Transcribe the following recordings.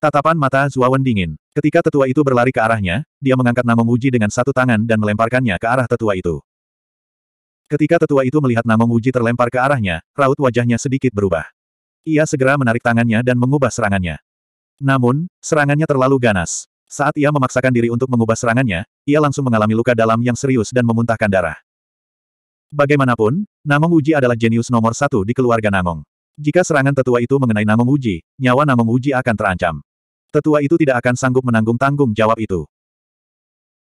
Tatapan mata Zuawan dingin. Ketika tetua itu berlari ke arahnya, dia mengangkat nama Muji dengan satu tangan dan melemparkannya ke arah tetua itu. Ketika tetua itu melihat nama Muji terlempar ke arahnya, raut wajahnya sedikit berubah. Ia segera menarik tangannya dan mengubah serangannya. Namun, serangannya terlalu ganas. Saat ia memaksakan diri untuk mengubah serangannya, ia langsung mengalami luka dalam yang serius dan memuntahkan darah. Bagaimanapun, Namong Uji adalah jenius nomor satu di keluarga Namong. Jika serangan tetua itu mengenai Namong Uji, nyawa Namong Uji akan terancam. Tetua itu tidak akan sanggup menanggung tanggung jawab itu.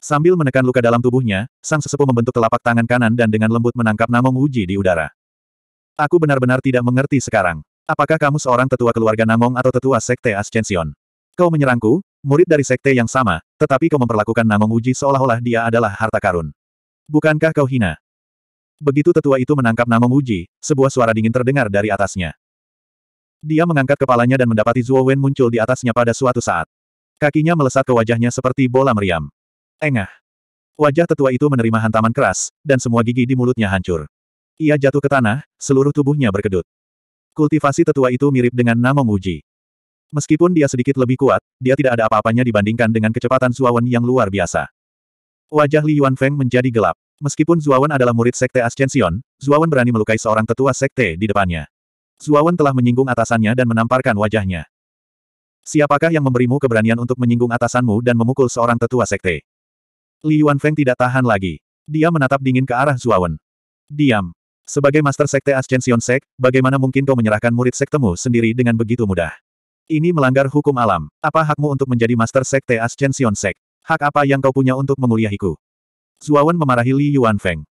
Sambil menekan luka dalam tubuhnya, sang sesepuh membentuk telapak tangan kanan dan dengan lembut menangkap Namong Uji di udara. Aku benar-benar tidak mengerti sekarang. Apakah kamu seorang tetua keluarga Namong atau tetua sekte Ascension? Kau menyerangku, murid dari sekte yang sama, tetapi kau memperlakukan Namong Uji seolah-olah dia adalah harta karun. Bukankah kau hina? Begitu tetua itu menangkap Namong Uji, sebuah suara dingin terdengar dari atasnya. Dia mengangkat kepalanya dan mendapati Zuo Wen muncul di atasnya pada suatu saat. Kakinya melesat ke wajahnya seperti bola meriam. Engah. Wajah tetua itu menerima hantaman keras, dan semua gigi di mulutnya hancur. Ia jatuh ke tanah, seluruh tubuhnya berkedut. Kultivasi tetua itu mirip dengan Namong Uji. Meskipun dia sedikit lebih kuat, dia tidak ada apa-apanya dibandingkan dengan kecepatan Wen yang luar biasa. Wajah Li Yuan Feng menjadi gelap. Meskipun Wen adalah murid Sekte Ascension, Wen berani melukai seorang tetua Sekte di depannya. Zuawan telah menyinggung atasannya dan menamparkan wajahnya. Siapakah yang memberimu keberanian untuk menyinggung atasanmu dan memukul seorang tetua sekte? Li Yuan Feng tidak tahan lagi. Dia menatap dingin ke arah Zuawan. Diam. Sebagai master sekte Ascension Sek, bagaimana mungkin kau menyerahkan murid sektemu sendiri dengan begitu mudah? Ini melanggar hukum alam. Apa hakmu untuk menjadi master sekte Ascension Sek? Hak apa yang kau punya untuk menguliahiku? Zuawan memarahi Li Yuan Feng.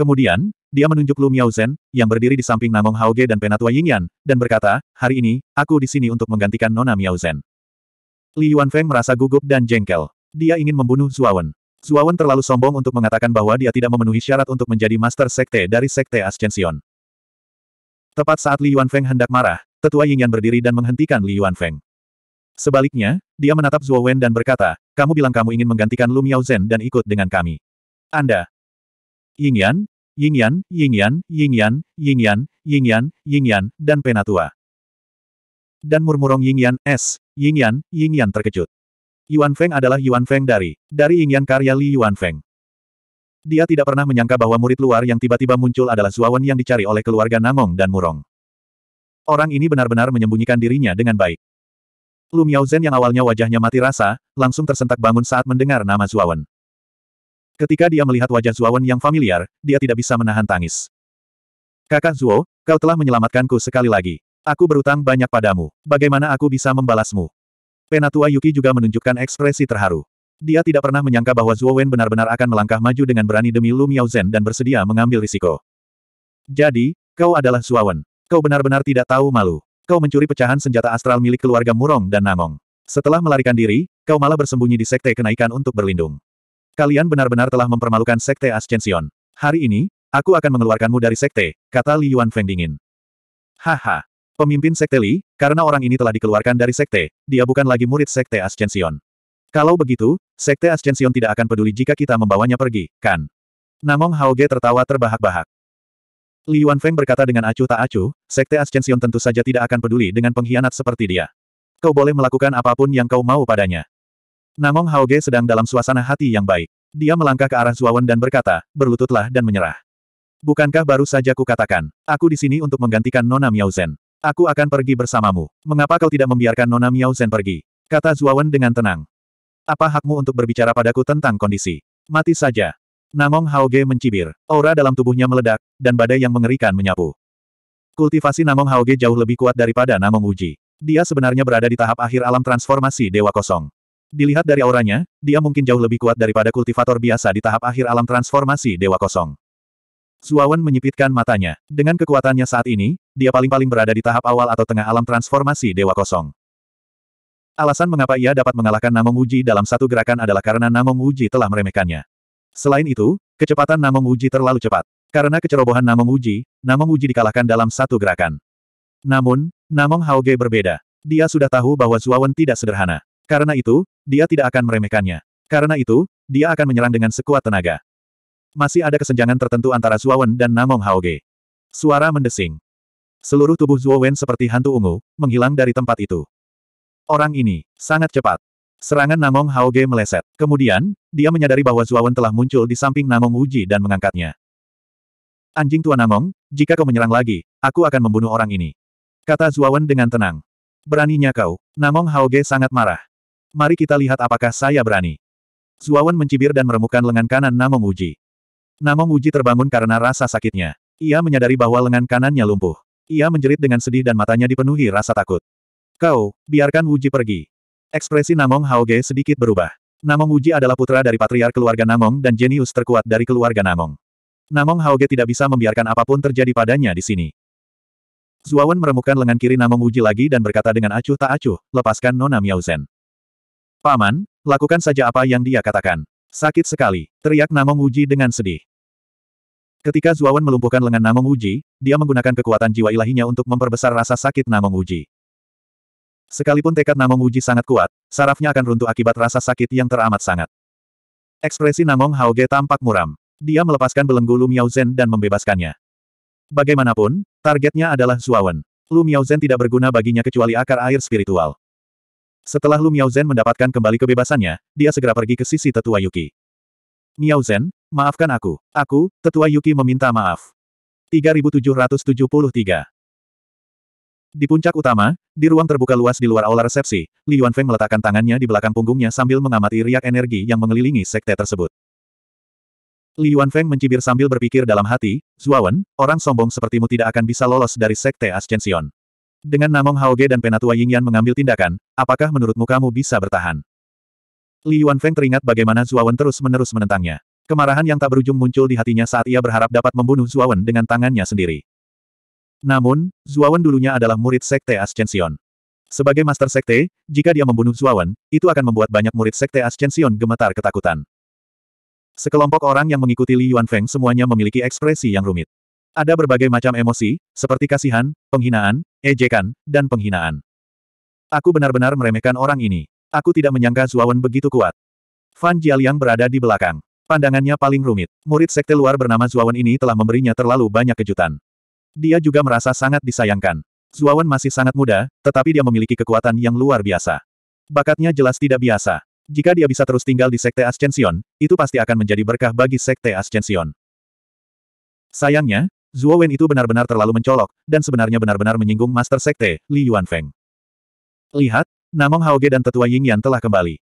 Kemudian, dia menunjuk Lu Miao yang berdiri di samping Namong Haoge dan Penatua Yingyan, dan berkata, hari ini, aku di sini untuk menggantikan Nona Miao Zen. Li Yuanfeng merasa gugup dan jengkel. Dia ingin membunuh Zuawan. Zuawan terlalu sombong untuk mengatakan bahwa dia tidak memenuhi syarat untuk menjadi master sekte dari sekte Ascension. Tepat saat Li Yuanfeng hendak marah, tetua Yingyan berdiri dan menghentikan Li Yuanfeng. Sebaliknya, dia menatap Zuo dan berkata, kamu bilang kamu ingin menggantikan Lu Miao dan ikut dengan kami. Anda. Yingyan, Ying Yan, Ying Yan, Ying Yan, Ying Yan, Ying Yan, Ying Yan, dan Penatua. Dan murmurong Ying Yan, S, Ying Yan, Ying Yan terkejut. Yuan Feng adalah Yuan Feng dari, dari Ying Yan karya Li Yuan Feng. Dia tidak pernah menyangka bahwa murid luar yang tiba-tiba muncul adalah Zuawan yang dicari oleh keluarga Nangong dan Murong. Orang ini benar-benar menyembunyikan dirinya dengan baik. Lu Miaozen yang awalnya wajahnya mati rasa, langsung tersentak bangun saat mendengar nama Zuawan. Ketika dia melihat wajah Zuowen yang familiar, dia tidak bisa menahan tangis. Kakak Zuo, kau telah menyelamatkanku sekali lagi. Aku berutang banyak padamu. Bagaimana aku bisa membalasmu? Penatua Yuki juga menunjukkan ekspresi terharu. Dia tidak pernah menyangka bahwa Zuo benar-benar akan melangkah maju dengan berani demi Lu Miao Zhen dan bersedia mengambil risiko. Jadi, kau adalah Zuo Kau benar-benar tidak tahu malu. Kau mencuri pecahan senjata astral milik keluarga Murong dan Namong. Setelah melarikan diri, kau malah bersembunyi di sekte kenaikan untuk berlindung. Kalian benar-benar telah mempermalukan Sekte Ascension. Hari ini, aku akan mengeluarkanmu dari Sekte, kata Li Yuan Feng dingin. Haha. Pemimpin Sekte Li, karena orang ini telah dikeluarkan dari Sekte, dia bukan lagi murid Sekte Ascension. Kalau begitu, Sekte Ascension tidak akan peduli jika kita membawanya pergi, kan? Namong Hao Ge tertawa terbahak-bahak. Li Yuan Feng berkata dengan acuh tak acuh, Sekte Ascension tentu saja tidak akan peduli dengan pengkhianat seperti dia. Kau boleh melakukan apapun yang kau mau padanya. Namong Haoge sedang dalam suasana hati yang baik. Dia melangkah ke arah Zuawan dan berkata, berlututlah dan menyerah. Bukankah baru saja ku katakan, aku di sini untuk menggantikan Nona Miaozen. Aku akan pergi bersamamu. Mengapa kau tidak membiarkan Nona Miaozen pergi? Kata Zuawan dengan tenang. Apa hakmu untuk berbicara padaku tentang kondisi? Mati saja. Namong Haoge mencibir. Aura dalam tubuhnya meledak, dan badai yang mengerikan menyapu. Kultivasi Namong Haoge jauh lebih kuat daripada Namong Uji. Dia sebenarnya berada di tahap akhir alam transformasi Dewa Kosong. Dilihat dari auranya, dia mungkin jauh lebih kuat daripada kultivator biasa di tahap akhir alam transformasi Dewa Kosong. Zuawan menyipitkan matanya. Dengan kekuatannya saat ini, dia paling-paling berada di tahap awal atau tengah alam transformasi Dewa Kosong. Alasan mengapa ia dapat mengalahkan Namong Uji dalam satu gerakan adalah karena Namong Uji telah meremehkannya. Selain itu, kecepatan Namong Uji terlalu cepat. Karena kecerobohan Namong Uji, Namong Uji dikalahkan dalam satu gerakan. Namun, Namong Hauge berbeda. Dia sudah tahu bahwa Zuawan tidak sederhana. Karena itu, dia tidak akan meremehkannya. Karena itu, dia akan menyerang dengan sekuat tenaga. Masih ada kesenjangan tertentu antara Wen dan Namong Haoge. Suara mendesing. Seluruh tubuh Wen seperti hantu ungu, menghilang dari tempat itu. Orang ini, sangat cepat. Serangan Namong Haoge meleset. Kemudian, dia menyadari bahwa Wen telah muncul di samping Namong Wuji dan mengangkatnya. Anjing tua Namong, jika kau menyerang lagi, aku akan membunuh orang ini. Kata Wen dengan tenang. Beraninya kau, Namong Haoge sangat marah. Mari kita lihat apakah saya berani. Zuawan mencibir dan meremukkan lengan kanan Namong Uji. Namong Uji terbangun karena rasa sakitnya. Ia menyadari bahwa lengan kanannya lumpuh. Ia menjerit dengan sedih dan matanya dipenuhi rasa takut. Kau, biarkan Uji pergi. Ekspresi Namong Haoge sedikit berubah. Namong Uji adalah putra dari patriark keluarga Namong dan jenius terkuat dari keluarga Namong. Namong Haoge tidak bisa membiarkan apapun terjadi padanya di sini. Zuawan meremukkan lengan kiri Namong Uji lagi dan berkata dengan acuh tak acuh, lepaskan Nona Miao Paman, lakukan saja apa yang dia katakan. Sakit sekali, teriak Namong Uji dengan sedih. Ketika Zuawan melumpuhkan lengan Namong Uji, dia menggunakan kekuatan jiwa ilahinya untuk memperbesar rasa sakit Namong Uji. Sekalipun tekad Namong Uji sangat kuat, sarafnya akan runtuh akibat rasa sakit yang teramat sangat. Ekspresi Namong Haoge tampak muram. Dia melepaskan belenggu Lumiao Miao Zhen dan membebaskannya. Bagaimanapun, targetnya adalah Zuawan. Lu Miao Zhen tidak berguna baginya kecuali akar air spiritual. Setelah Lu Miaozhen mendapatkan kembali kebebasannya, dia segera pergi ke sisi tetua Yuki. Miaozhen, maafkan aku. Aku, tetua Yuki meminta maaf. 3773 di puncak utama, di ruang terbuka luas di luar aula resepsi, Li Yuan Feng meletakkan tangannya di belakang punggungnya sambil mengamati riak energi yang mengelilingi sekte tersebut. Li Yuan Feng mencibir sambil berpikir dalam hati, Zuawan, orang sombong sepertimu tidak akan bisa lolos dari sekte Ascension. Dengan Namong Haoge dan Penatua Yingyan mengambil tindakan, apakah menurutmu kamu bisa bertahan? Li Yuanfeng teringat bagaimana Zuawan terus-menerus menentangnya. Kemarahan yang tak berujung muncul di hatinya saat ia berharap dapat membunuh Zuawan dengan tangannya sendiri. Namun, Zuawan dulunya adalah murid Sekte Ascension. Sebagai Master Sekte, jika dia membunuh Zuawan, itu akan membuat banyak murid Sekte Ascension gemetar ketakutan. Sekelompok orang yang mengikuti Li Yuanfeng semuanya memiliki ekspresi yang rumit. Ada berbagai macam emosi, seperti kasihan, penghinaan, ejekan, dan penghinaan. Aku benar-benar meremehkan orang ini. Aku tidak menyangka Zuawan begitu kuat. Fan Jialiang berada di belakang. Pandangannya paling rumit. Murid sekte luar bernama Zuawan ini telah memberinya terlalu banyak kejutan. Dia juga merasa sangat disayangkan. Zuawan masih sangat muda, tetapi dia memiliki kekuatan yang luar biasa. Bakatnya jelas tidak biasa. Jika dia bisa terus tinggal di Sekte Ascension, itu pasti akan menjadi berkah bagi Sekte Ascension. Sayangnya, Zuo Wen itu benar-benar terlalu mencolok, dan sebenarnya benar-benar menyinggung Master Sekte, Li Yuanfeng. Lihat, Namong Haoge dan Tetua Ying Yan telah kembali.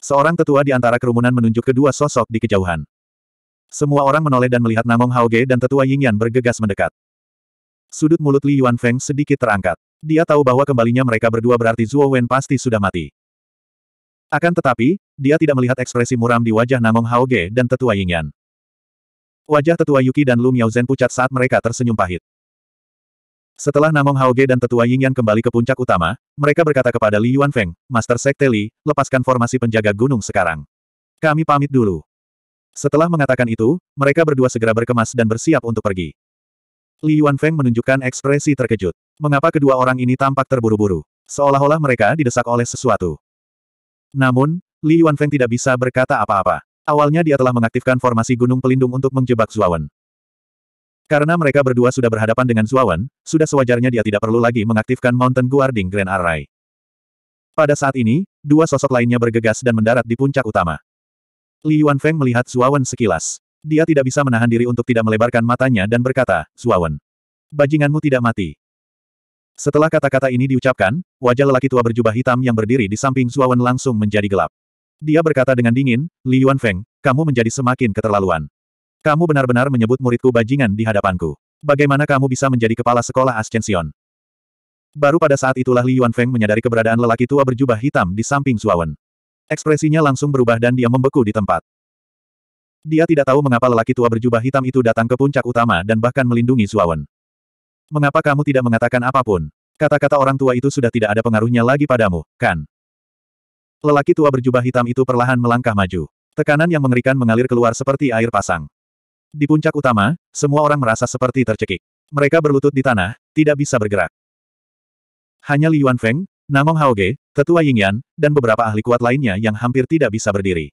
Seorang tetua di antara kerumunan menunjuk kedua sosok di kejauhan. Semua orang menoleh dan melihat Namong Haoge dan Tetua Ying Yan bergegas mendekat. Sudut mulut Li Yuanfeng sedikit terangkat. Dia tahu bahwa kembalinya mereka berdua berarti Zuo Wen pasti sudah mati. Akan tetapi, dia tidak melihat ekspresi muram di wajah Namong Haoge dan Tetua Ying Yan. Wajah tetua Yuki dan Lu Miaozhen pucat saat mereka tersenyum pahit. Setelah Namong Haoge dan tetua Ying Yingyan kembali ke puncak utama, mereka berkata kepada Li Yuanfeng, Master Sekte Li, lepaskan formasi penjaga gunung sekarang. Kami pamit dulu. Setelah mengatakan itu, mereka berdua segera berkemas dan bersiap untuk pergi. Li Yuanfeng menunjukkan ekspresi terkejut. Mengapa kedua orang ini tampak terburu-buru? Seolah-olah mereka didesak oleh sesuatu. Namun, Li Yuanfeng tidak bisa berkata apa-apa. Awalnya dia telah mengaktifkan formasi gunung pelindung untuk menjebak Zuawan. Karena mereka berdua sudah berhadapan dengan Zuawan, sudah sewajarnya dia tidak perlu lagi mengaktifkan Mountain Guarding Grand Array. Pada saat ini, dua sosok lainnya bergegas dan mendarat di puncak utama. Li Yuan Feng melihat Zuawan sekilas. Dia tidak bisa menahan diri untuk tidak melebarkan matanya dan berkata, Zuawan. Bajinganmu tidak mati. Setelah kata-kata ini diucapkan, wajah lelaki tua berjubah hitam yang berdiri di samping Zuawan langsung menjadi gelap. Dia berkata dengan dingin, Li Feng, kamu menjadi semakin keterlaluan. Kamu benar-benar menyebut muridku bajingan di hadapanku. Bagaimana kamu bisa menjadi kepala sekolah Ascension? Baru pada saat itulah Li Feng menyadari keberadaan lelaki tua berjubah hitam di samping Zuawan. Ekspresinya langsung berubah dan dia membeku di tempat. Dia tidak tahu mengapa lelaki tua berjubah hitam itu datang ke puncak utama dan bahkan melindungi Zuawan. Mengapa kamu tidak mengatakan apapun? Kata-kata orang tua itu sudah tidak ada pengaruhnya lagi padamu, kan? Lelaki tua berjubah hitam itu perlahan melangkah maju. Tekanan yang mengerikan mengalir keluar seperti air pasang. Di puncak utama, semua orang merasa seperti tercekik. Mereka berlutut di tanah, tidak bisa bergerak. Hanya Li Yuanfeng, Namong Haoge, Tetua Yingyan, dan beberapa ahli kuat lainnya yang hampir tidak bisa berdiri.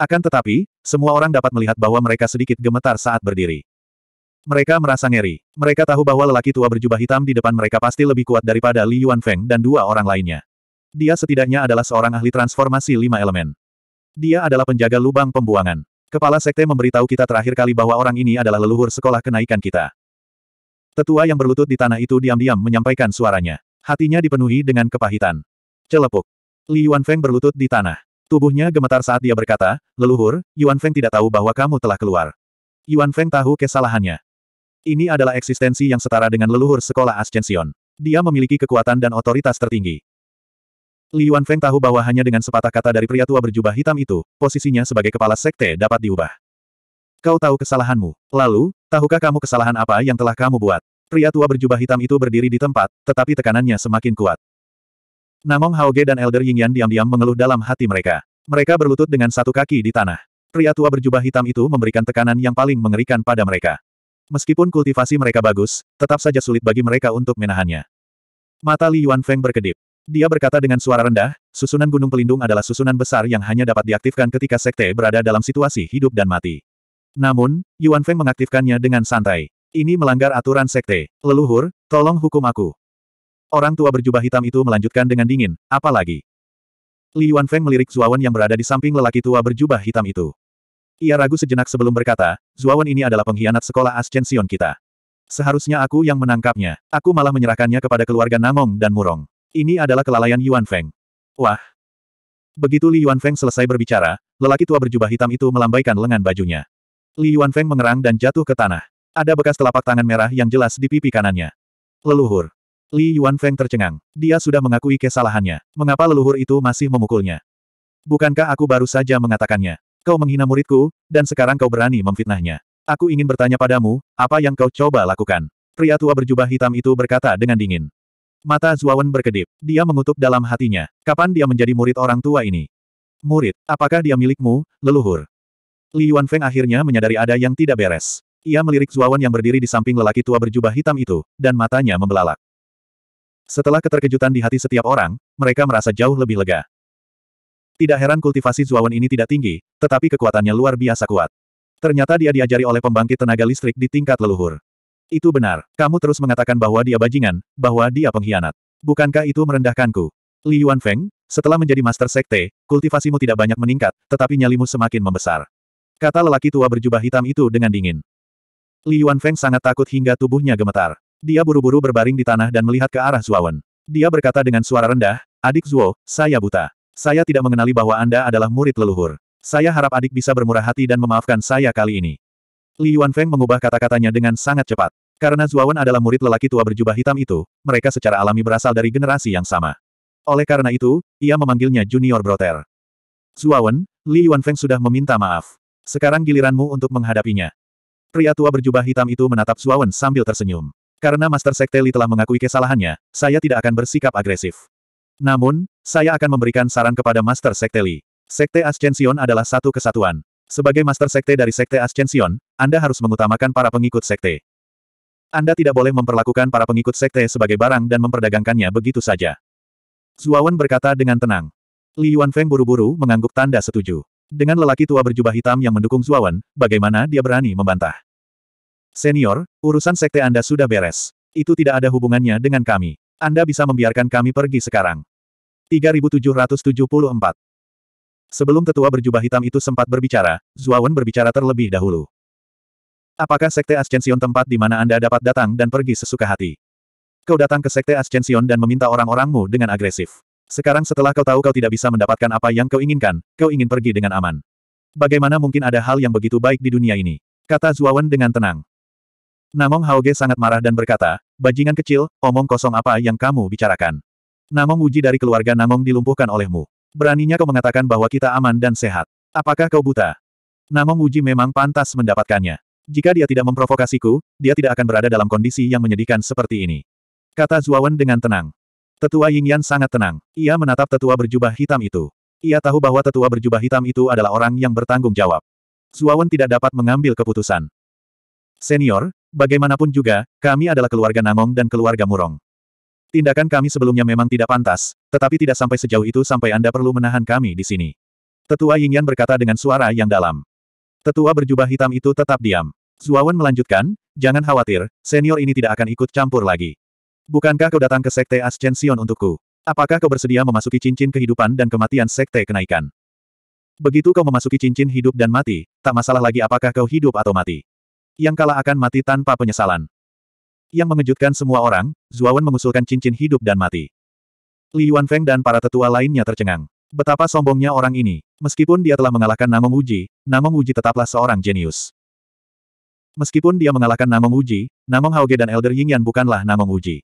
Akan tetapi, semua orang dapat melihat bahwa mereka sedikit gemetar saat berdiri. Mereka merasa ngeri. Mereka tahu bahwa lelaki tua berjubah hitam di depan mereka pasti lebih kuat daripada Li Yuanfeng dan dua orang lainnya. Dia setidaknya adalah seorang ahli transformasi lima elemen. Dia adalah penjaga lubang pembuangan. Kepala sekte memberitahu kita terakhir kali bahwa orang ini adalah leluhur sekolah kenaikan kita. Tetua yang berlutut di tanah itu diam-diam menyampaikan suaranya. Hatinya dipenuhi dengan kepahitan. Celepuk. Li Yuan Feng berlutut di tanah. Tubuhnya gemetar saat dia berkata, Leluhur, Yuan Feng tidak tahu bahwa kamu telah keluar. Yuan Feng tahu kesalahannya. Ini adalah eksistensi yang setara dengan leluhur sekolah Ascension. Dia memiliki kekuatan dan otoritas tertinggi. Li Feng tahu bahwa hanya dengan sepatah kata dari pria tua berjubah hitam itu, posisinya sebagai kepala sekte dapat diubah. Kau tahu kesalahanmu. Lalu, tahukah kamu kesalahan apa yang telah kamu buat? Pria tua berjubah hitam itu berdiri di tempat, tetapi tekanannya semakin kuat. Namong Ge dan Elder Yingyan diam-diam mengeluh dalam hati mereka. Mereka berlutut dengan satu kaki di tanah. Pria tua berjubah hitam itu memberikan tekanan yang paling mengerikan pada mereka. Meskipun kultivasi mereka bagus, tetap saja sulit bagi mereka untuk menahannya. Mata Li Feng berkedip. Dia berkata dengan suara rendah, susunan gunung pelindung adalah susunan besar yang hanya dapat diaktifkan ketika sekte berada dalam situasi hidup dan mati. Namun, Yuan Feng mengaktifkannya dengan santai. Ini melanggar aturan sekte. Leluhur, tolong hukum aku. Orang tua berjubah hitam itu melanjutkan dengan dingin, apalagi. Li Yuan Feng melirik Zuawan yang berada di samping lelaki tua berjubah hitam itu. Ia ragu sejenak sebelum berkata, Zuawan ini adalah pengkhianat sekolah ascension kita. Seharusnya aku yang menangkapnya. Aku malah menyerahkannya kepada keluarga Namong dan Murong. Ini adalah kelalaian Yuan Feng. Wah! Begitu Li Yuan Feng selesai berbicara, lelaki tua berjubah hitam itu melambaikan lengan bajunya. Li Yuan Feng mengerang dan jatuh ke tanah. Ada bekas telapak tangan merah yang jelas di pipi kanannya. Leluhur. Li Yuan Feng tercengang. Dia sudah mengakui kesalahannya. Mengapa leluhur itu masih memukulnya? Bukankah aku baru saja mengatakannya? Kau menghina muridku, dan sekarang kau berani memfitnahnya. Aku ingin bertanya padamu, apa yang kau coba lakukan? Pria tua berjubah hitam itu berkata dengan dingin. Mata Zuawan berkedip. Dia mengutuk dalam hatinya. Kapan dia menjadi murid orang tua ini? Murid, apakah dia milikmu, leluhur? Li Yuan Feng akhirnya menyadari ada yang tidak beres. Ia melirik Zuawan yang berdiri di samping lelaki tua berjubah hitam itu, dan matanya membelalak. Setelah keterkejutan di hati setiap orang, mereka merasa jauh lebih lega. Tidak heran kultivasi Zuawan ini tidak tinggi, tetapi kekuatannya luar biasa kuat. Ternyata dia diajari oleh pembangkit tenaga listrik di tingkat leluhur. Itu benar. Kamu terus mengatakan bahwa dia bajingan, bahwa dia pengkhianat. Bukankah itu merendahkanku? Li Yuanfeng, setelah menjadi master sekte, kultivasimu tidak banyak meningkat, tetapi nyalimu semakin membesar. Kata lelaki tua berjubah hitam itu dengan dingin. Li Yuanfeng sangat takut hingga tubuhnya gemetar. Dia buru-buru berbaring di tanah dan melihat ke arah Zuawan. Dia berkata dengan suara rendah, Adik Zuo, saya buta. Saya tidak mengenali bahwa Anda adalah murid leluhur. Saya harap adik bisa bermurah hati dan memaafkan saya kali ini. Li Yuanfeng mengubah kata-katanya dengan sangat cepat. Karena Zuawan adalah murid lelaki tua berjubah hitam itu, mereka secara alami berasal dari generasi yang sama. Oleh karena itu, ia memanggilnya Junior Brother. Zuawan, Li Yuanfeng sudah meminta maaf. Sekarang giliranmu untuk menghadapinya. Pria tua berjubah hitam itu menatap Zuawan sambil tersenyum. Karena Master Sekte Li telah mengakui kesalahannya, saya tidak akan bersikap agresif. Namun, saya akan memberikan saran kepada Master Sekte Li. Sekte Ascension adalah satu kesatuan. Sebagai Master Sekte dari Sekte Ascension, anda harus mengutamakan para pengikut sekte. Anda tidak boleh memperlakukan para pengikut sekte sebagai barang dan memperdagangkannya begitu saja. Zuawan berkata dengan tenang. Li Yuanfeng buru-buru mengangguk tanda setuju. Dengan lelaki tua berjubah hitam yang mendukung Zuawan, bagaimana dia berani membantah? Senior, urusan sekte Anda sudah beres. Itu tidak ada hubungannya dengan kami. Anda bisa membiarkan kami pergi sekarang. 3774 Sebelum tetua berjubah hitam itu sempat berbicara, Zuawan berbicara terlebih dahulu. Apakah Sekte Ascension tempat di mana Anda dapat datang dan pergi sesuka hati? Kau datang ke Sekte Ascension dan meminta orang-orangmu dengan agresif. Sekarang setelah kau tahu kau tidak bisa mendapatkan apa yang kau inginkan, kau ingin pergi dengan aman. Bagaimana mungkin ada hal yang begitu baik di dunia ini? Kata Zuawan dengan tenang. Namong Haoge sangat marah dan berkata, Bajingan kecil, omong kosong apa yang kamu bicarakan? Namong Uji dari keluarga Namong dilumpuhkan olehmu. Beraninya kau mengatakan bahwa kita aman dan sehat. Apakah kau buta? Namong Uji memang pantas mendapatkannya. Jika dia tidak memprovokasiku, dia tidak akan berada dalam kondisi yang menyedihkan seperti ini. Kata Zuawan dengan tenang. Tetua Ying Yan sangat tenang. Ia menatap tetua berjubah hitam itu. Ia tahu bahwa tetua berjubah hitam itu adalah orang yang bertanggung jawab. Zuawan tidak dapat mengambil keputusan. Senior, bagaimanapun juga, kami adalah keluarga Nangong dan keluarga Murong. Tindakan kami sebelumnya memang tidak pantas, tetapi tidak sampai sejauh itu sampai Anda perlu menahan kami di sini. Tetua Ying Yan berkata dengan suara yang dalam. Tetua berjubah hitam itu tetap diam. Zuawan melanjutkan, jangan khawatir, senior ini tidak akan ikut campur lagi. Bukankah kau datang ke Sekte Ascension untukku? Apakah kau bersedia memasuki cincin kehidupan dan kematian Sekte Kenaikan? Begitu kau memasuki cincin hidup dan mati, tak masalah lagi apakah kau hidup atau mati. Yang kalah akan mati tanpa penyesalan. Yang mengejutkan semua orang, Zuawan mengusulkan cincin hidup dan mati. Li Yuanfeng dan para tetua lainnya tercengang. Betapa sombongnya orang ini. Meskipun dia telah mengalahkan Namong Uji, Namong Uji tetaplah seorang jenius. Meskipun dia mengalahkan Namong Uji, Namong Haoge dan Elder Ying Yingyan bukanlah Namong Uji.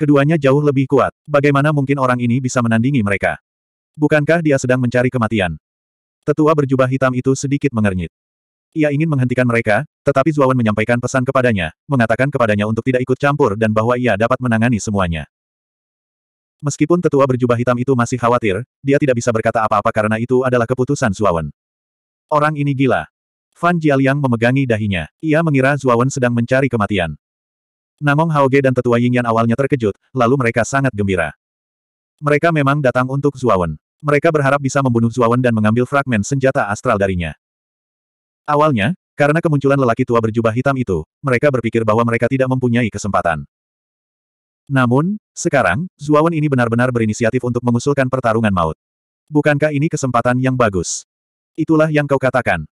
Keduanya jauh lebih kuat, bagaimana mungkin orang ini bisa menandingi mereka? Bukankah dia sedang mencari kematian? Tetua berjubah hitam itu sedikit mengernyit. Ia ingin menghentikan mereka, tetapi Zuawan menyampaikan pesan kepadanya, mengatakan kepadanya untuk tidak ikut campur dan bahwa ia dapat menangani semuanya. Meskipun tetua berjubah hitam itu masih khawatir, dia tidak bisa berkata apa-apa karena itu adalah keputusan Zuawan. Orang ini gila. Fan Jialiang memegangi dahinya. Ia mengira Zuawan sedang mencari kematian. Namong Haoge dan tetua Yingyan awalnya terkejut, lalu mereka sangat gembira. Mereka memang datang untuk Zuawan. Mereka berharap bisa membunuh Zuawan dan mengambil fragmen senjata astral darinya. Awalnya, karena kemunculan lelaki tua berjubah hitam itu, mereka berpikir bahwa mereka tidak mempunyai kesempatan. Namun, sekarang, Zuawan ini benar-benar berinisiatif untuk mengusulkan pertarungan maut. Bukankah ini kesempatan yang bagus? Itulah yang kau katakan.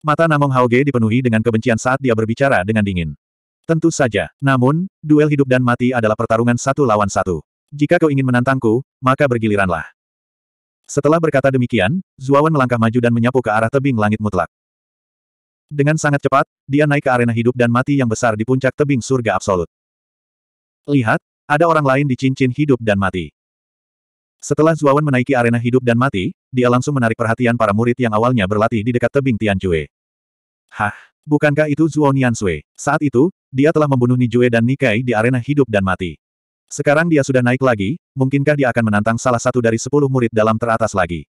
Mata Namong Haoge dipenuhi dengan kebencian saat dia berbicara dengan dingin. Tentu saja. Namun, duel hidup dan mati adalah pertarungan satu lawan satu. Jika kau ingin menantangku, maka bergiliranlah. Setelah berkata demikian, Zuawan melangkah maju dan menyapu ke arah tebing langit mutlak. Dengan sangat cepat, dia naik ke arena hidup dan mati yang besar di puncak tebing surga absolut. Lihat, ada orang lain di cincin hidup dan mati. Setelah Zuawan menaiki arena hidup dan mati, dia langsung menarik perhatian para murid yang awalnya berlatih di dekat tebing Tianjue. Hah, bukankah itu Zuo Niansui? Saat itu, dia telah membunuh Nijue dan Nikai di arena hidup dan mati. Sekarang dia sudah naik lagi, mungkinkah dia akan menantang salah satu dari sepuluh murid dalam teratas lagi?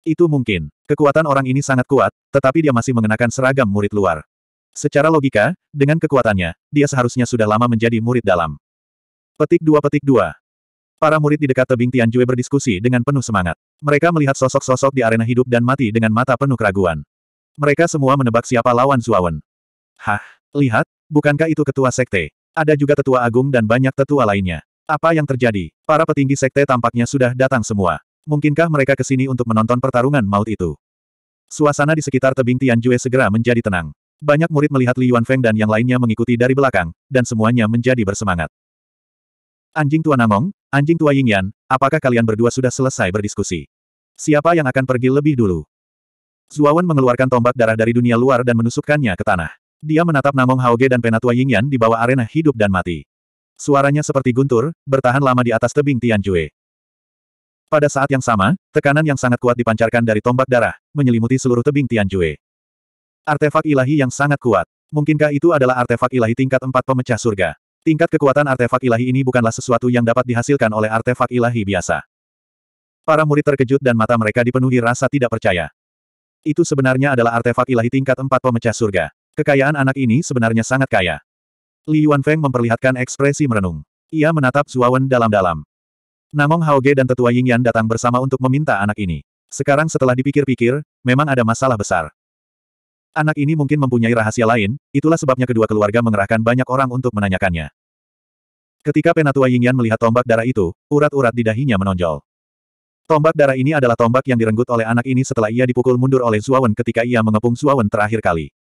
Itu mungkin. Kekuatan orang ini sangat kuat, tetapi dia masih mengenakan seragam murid luar. Secara logika, dengan kekuatannya, dia seharusnya sudah lama menjadi murid dalam. Petik dua Petik dua, Para murid di dekat tebing Tianjue berdiskusi dengan penuh semangat. Mereka melihat sosok-sosok di arena hidup dan mati dengan mata penuh keraguan. Mereka semua menebak siapa lawan Zuawan. Hah, lihat, bukankah itu ketua sekte? Ada juga tetua agung dan banyak tetua lainnya. Apa yang terjadi? Para petinggi sekte tampaknya sudah datang semua. Mungkinkah mereka ke sini untuk menonton pertarungan maut itu? Suasana di sekitar tebing Tianjue segera menjadi tenang. Banyak murid melihat Li Yuanfeng dan yang lainnya mengikuti dari belakang, dan semuanya menjadi bersemangat. Anjing tua Namong, anjing tua Yingyan, apakah kalian berdua sudah selesai berdiskusi? Siapa yang akan pergi lebih dulu? Zuawan mengeluarkan tombak darah dari dunia luar dan menusukkannya ke tanah. Dia menatap Namong Hauge dan penatua Yingyan di bawah arena hidup dan mati. Suaranya seperti guntur, bertahan lama di atas tebing Tianjue. Pada saat yang sama, tekanan yang sangat kuat dipancarkan dari tombak darah, menyelimuti seluruh tebing Tianjue. Artefak ilahi yang sangat kuat. Mungkinkah itu adalah artefak ilahi tingkat empat pemecah surga? Tingkat kekuatan artefak ilahi ini bukanlah sesuatu yang dapat dihasilkan oleh artefak ilahi biasa. Para murid terkejut dan mata mereka dipenuhi rasa tidak percaya. Itu sebenarnya adalah artefak ilahi tingkat empat pemecah surga. Kekayaan anak ini sebenarnya sangat kaya. Li Yuanfeng memperlihatkan ekspresi merenung. Ia menatap Zuawan dalam-dalam. Namong Ge dan tetua Yingyan datang bersama untuk meminta anak ini. Sekarang setelah dipikir-pikir, memang ada masalah besar. Anak ini mungkin mempunyai rahasia lain, itulah sebabnya kedua keluarga mengerahkan banyak orang untuk menanyakannya. Ketika Penatua Yingyan melihat tombak darah itu, urat-urat di dahinya menonjol. Tombak darah ini adalah tombak yang direnggut oleh anak ini setelah ia dipukul mundur oleh Zuawan ketika ia mengepung Zuawan terakhir kali.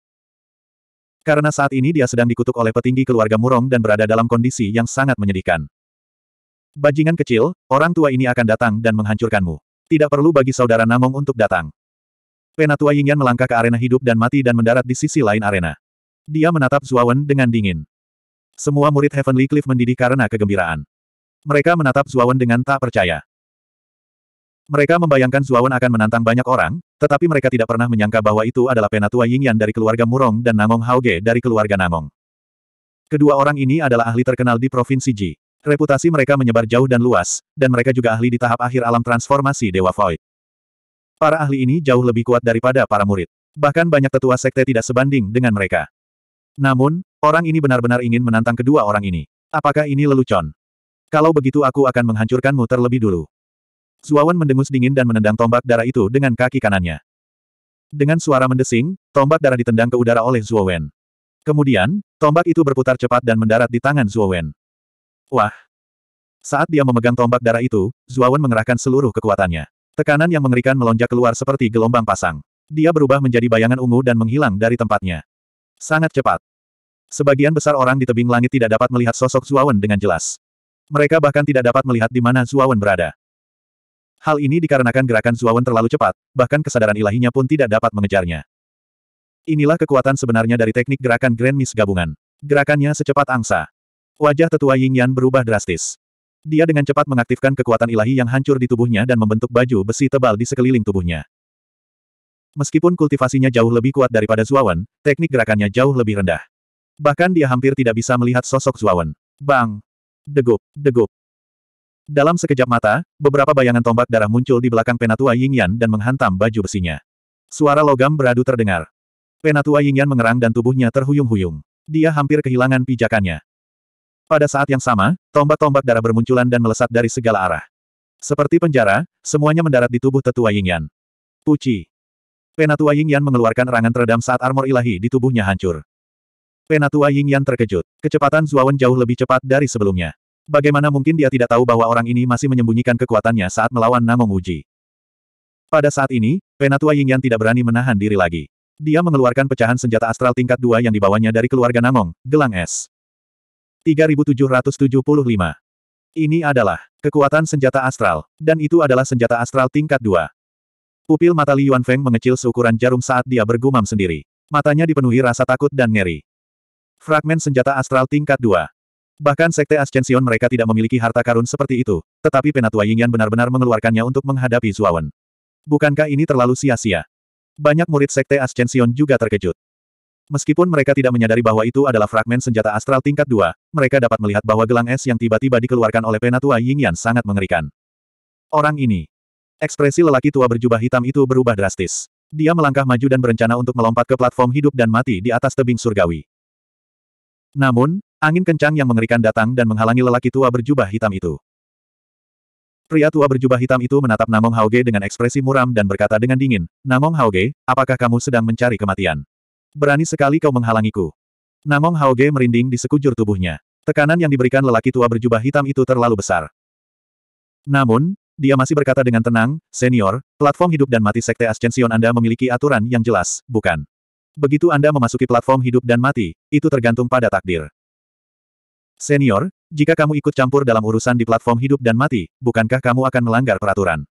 Karena saat ini dia sedang dikutuk oleh petinggi keluarga Murong dan berada dalam kondisi yang sangat menyedihkan. Bajingan kecil, orang tua ini akan datang dan menghancurkanmu. Tidak perlu bagi saudara Namong untuk datang. Penatua Yingyan melangkah ke arena hidup dan mati dan mendarat di sisi lain arena. Dia menatap Zuawan dengan dingin. Semua murid Heavenly Cliff mendidih karena kegembiraan. Mereka menatap Zuawan dengan tak percaya. Mereka membayangkan Zuawan akan menantang banyak orang, tetapi mereka tidak pernah menyangka bahwa itu adalah penatua Yingyan dari keluarga Murong dan Nangong Hauge dari keluarga Nangong. Kedua orang ini adalah ahli terkenal di Provinsi Ji. Reputasi mereka menyebar jauh dan luas, dan mereka juga ahli di tahap akhir alam transformasi Dewa Void. Para ahli ini jauh lebih kuat daripada para murid. Bahkan banyak tetua sekte tidak sebanding dengan mereka. Namun, orang ini benar-benar ingin menantang kedua orang ini. Apakah ini lelucon? Kalau begitu aku akan menghancurkanmu terlebih dulu. Zuawan mendengus dingin dan menendang tombak darah itu dengan kaki kanannya. Dengan suara mendesing, tombak darah ditendang ke udara oleh Zuowen. Kemudian, tombak itu berputar cepat dan mendarat di tangan Zuowen. Wah! Saat dia memegang tombak darah itu, Zuawan mengerahkan seluruh kekuatannya. Tekanan yang mengerikan melonjak keluar seperti gelombang pasang. Dia berubah menjadi bayangan ungu dan menghilang dari tempatnya. Sangat cepat. Sebagian besar orang di tebing langit tidak dapat melihat sosok Zuawan dengan jelas. Mereka bahkan tidak dapat melihat di mana Zuawan berada. Hal ini dikarenakan gerakan Zuawan terlalu cepat, bahkan kesadaran ilahinya pun tidak dapat mengejarnya. Inilah kekuatan sebenarnya dari teknik gerakan Grand Miss gabungan. Gerakannya secepat angsa. Wajah tetua Ying Yan berubah drastis. Dia dengan cepat mengaktifkan kekuatan ilahi yang hancur di tubuhnya dan membentuk baju besi tebal di sekeliling tubuhnya. Meskipun kultivasinya jauh lebih kuat daripada Zuawan, teknik gerakannya jauh lebih rendah. Bahkan dia hampir tidak bisa melihat sosok Zuawan. Bang! Degup, degup. Dalam sekejap mata, beberapa bayangan tombak darah muncul di belakang penatua Ying Yan dan menghantam baju besinya. Suara logam beradu terdengar. Penatua Ying Yan mengerang dan tubuhnya terhuyung-huyung. Dia hampir kehilangan pijakannya. Pada saat yang sama, tombak-tombak darah bermunculan dan melesat dari segala arah. Seperti penjara, semuanya mendarat di tubuh tetua Yingyan. Puci. Penatua Yingyan mengeluarkan rangan teredam saat armor ilahi di tubuhnya hancur. Penatua Yingyan terkejut. Kecepatan Zuawan jauh lebih cepat dari sebelumnya. Bagaimana mungkin dia tidak tahu bahwa orang ini masih menyembunyikan kekuatannya saat melawan Namong Uji. Pada saat ini, Penatua Yingyan tidak berani menahan diri lagi. Dia mengeluarkan pecahan senjata astral tingkat dua yang dibawanya dari keluarga Namong, gelang es. 3775. Ini adalah kekuatan senjata astral, dan itu adalah senjata astral tingkat 2. Pupil mata Li Yuan Feng mengecil seukuran jarum saat dia bergumam sendiri. Matanya dipenuhi rasa takut dan ngeri. Fragmen senjata astral tingkat 2. Bahkan sekte Ascension mereka tidak memiliki harta karun seperti itu, tetapi penatua Yingyan benar-benar mengeluarkannya untuk menghadapi Zuawan. Bukankah ini terlalu sia-sia? Banyak murid sekte Ascension juga terkejut. Meskipun mereka tidak menyadari bahwa itu adalah fragmen senjata astral tingkat 2, mereka dapat melihat bahwa gelang es yang tiba-tiba dikeluarkan oleh penatua Ying Yan sangat mengerikan. Orang ini. Ekspresi lelaki tua berjubah hitam itu berubah drastis. Dia melangkah maju dan berencana untuk melompat ke platform hidup dan mati di atas tebing surgawi. Namun, angin kencang yang mengerikan datang dan menghalangi lelaki tua berjubah hitam itu. Pria tua berjubah hitam itu menatap Namong Hauge dengan ekspresi muram dan berkata dengan dingin, Namong Hauge, apakah kamu sedang mencari kematian? Berani sekali kau menghalangiku. Namong Haoge merinding di sekujur tubuhnya. Tekanan yang diberikan lelaki tua berjubah hitam itu terlalu besar. Namun, dia masih berkata dengan tenang, Senior, platform hidup dan mati Sekte Ascension Anda memiliki aturan yang jelas, bukan? Begitu Anda memasuki platform hidup dan mati, itu tergantung pada takdir. Senior, jika kamu ikut campur dalam urusan di platform hidup dan mati, bukankah kamu akan melanggar peraturan?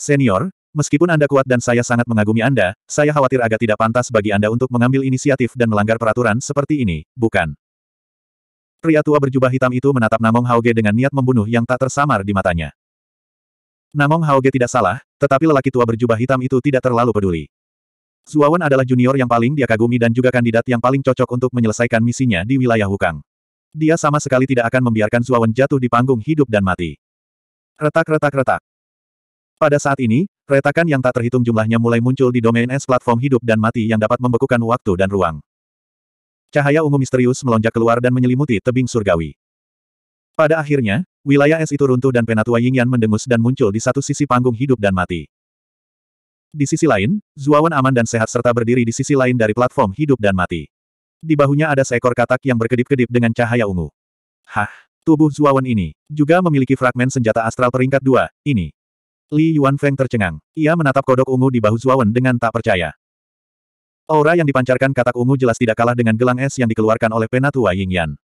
Senior, Meskipun Anda kuat dan saya sangat mengagumi Anda, saya khawatir agak tidak pantas bagi Anda untuk mengambil inisiatif dan melanggar peraturan seperti ini, bukan? Pria tua berjubah hitam itu menatap Namong Haoge dengan niat membunuh yang tak tersamar di matanya. Namong Haoge tidak salah, tetapi lelaki tua berjubah hitam itu tidak terlalu peduli. Zuawan adalah junior yang paling dia kagumi dan juga kandidat yang paling cocok untuk menyelesaikan misinya di wilayah Wukang. Dia sama sekali tidak akan membiarkan Zuawan jatuh di panggung hidup dan mati. Retak-retak-retak. Pada saat ini, Retakan yang tak terhitung jumlahnya mulai muncul di domain es platform hidup dan mati yang dapat membekukan waktu dan ruang. Cahaya ungu misterius melonjak keluar dan menyelimuti tebing surgawi. Pada akhirnya, wilayah es itu runtuh dan penatua Yingyan mendengus dan muncul di satu sisi panggung hidup dan mati. Di sisi lain, Zuawan aman dan sehat serta berdiri di sisi lain dari platform hidup dan mati. Di bahunya ada seekor katak yang berkedip-kedip dengan cahaya ungu. Hah, tubuh Zuawan ini juga memiliki fragmen senjata astral peringkat dua, ini. Li Yuanfeng tercengang. Ia menatap kodok ungu di bahu Zuawan dengan tak percaya. Aura yang dipancarkan katak ungu jelas tidak kalah dengan gelang es yang dikeluarkan oleh penatua Yingyan.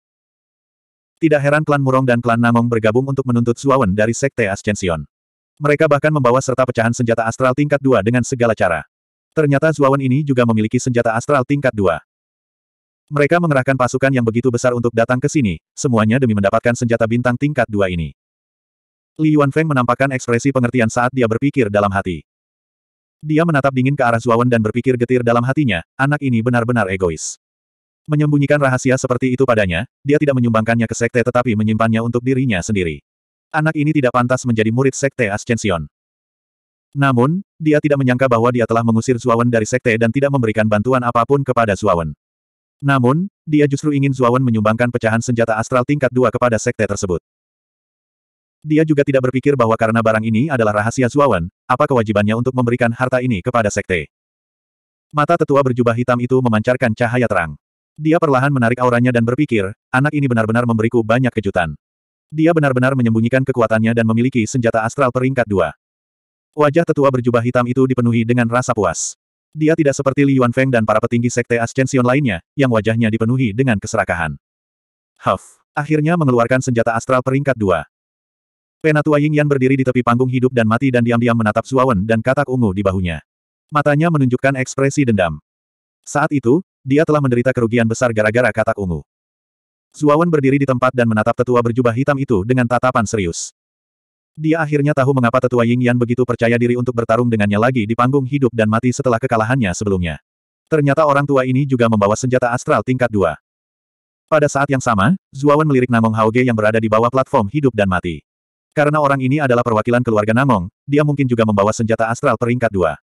Tidak heran klan Murong dan klan Namong bergabung untuk menuntut Zuawan dari Sekte Ascension. Mereka bahkan membawa serta pecahan senjata astral tingkat dua dengan segala cara. Ternyata Zuawan ini juga memiliki senjata astral tingkat dua. Mereka mengerahkan pasukan yang begitu besar untuk datang ke sini, semuanya demi mendapatkan senjata bintang tingkat dua ini. Li Yuanfeng menampakkan ekspresi pengertian saat dia berpikir dalam hati. Dia menatap dingin ke arah Zuawan dan berpikir getir dalam hatinya, anak ini benar-benar egois. Menyembunyikan rahasia seperti itu padanya, dia tidak menyumbangkannya ke sekte tetapi menyimpannya untuk dirinya sendiri. Anak ini tidak pantas menjadi murid sekte Ascension. Namun, dia tidak menyangka bahwa dia telah mengusir Zuawan dari sekte dan tidak memberikan bantuan apapun kepada Zuawan. Namun, dia justru ingin Zuawan menyumbangkan pecahan senjata astral tingkat dua kepada sekte tersebut. Dia juga tidak berpikir bahwa karena barang ini adalah rahasia Zuawan, apa kewajibannya untuk memberikan harta ini kepada sekte. Mata tetua berjubah hitam itu memancarkan cahaya terang. Dia perlahan menarik auranya dan berpikir, anak ini benar-benar memberiku banyak kejutan. Dia benar-benar menyembunyikan kekuatannya dan memiliki senjata astral peringkat dua. Wajah tetua berjubah hitam itu dipenuhi dengan rasa puas. Dia tidak seperti Li Feng dan para petinggi sekte Ascension lainnya, yang wajahnya dipenuhi dengan keserakahan. Huff! Akhirnya mengeluarkan senjata astral peringkat dua. Penatua Ying Yan berdiri di tepi panggung hidup dan mati dan diam-diam menatap Zuawan dan katak ungu di bahunya. Matanya menunjukkan ekspresi dendam. Saat itu, dia telah menderita kerugian besar gara-gara katak ungu. Zuawan berdiri di tempat dan menatap tetua berjubah hitam itu dengan tatapan serius. Dia akhirnya tahu mengapa tetua Ying Yan begitu percaya diri untuk bertarung dengannya lagi di panggung hidup dan mati setelah kekalahannya sebelumnya. Ternyata orang tua ini juga membawa senjata astral tingkat dua. Pada saat yang sama, Zuawan melirik Namong Haoge yang berada di bawah platform hidup dan mati. Karena orang ini adalah perwakilan keluarga Namong, dia mungkin juga membawa senjata astral peringkat dua.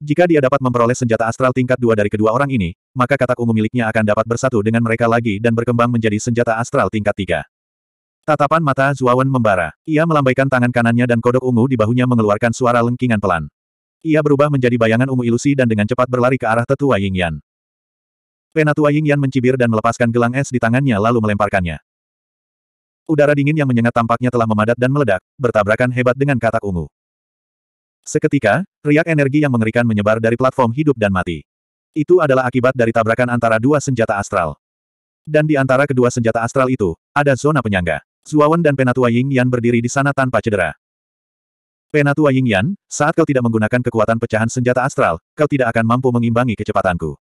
Jika dia dapat memperoleh senjata astral tingkat dua dari kedua orang ini, maka katak ungu miliknya akan dapat bersatu dengan mereka lagi dan berkembang menjadi senjata astral tingkat tiga. Tatapan mata Zuawan membara. Ia melambaikan tangan kanannya dan kodok ungu di bahunya mengeluarkan suara lengkingan pelan. Ia berubah menjadi bayangan ungu ilusi dan dengan cepat berlari ke arah tetua Yingyan. Penatua Yingyan mencibir dan melepaskan gelang es di tangannya lalu melemparkannya. Udara dingin yang menyengat tampaknya telah memadat dan meledak, bertabrakan hebat dengan katak ungu. Seketika, riak energi yang mengerikan menyebar dari platform hidup dan mati. Itu adalah akibat dari tabrakan antara dua senjata astral. Dan di antara kedua senjata astral itu, ada zona penyangga. Zuawan dan Penatua Ying Yan berdiri di sana tanpa cedera. Penatua Ying Yan, saat kau tidak menggunakan kekuatan pecahan senjata astral, kau tidak akan mampu mengimbangi kecepatanku.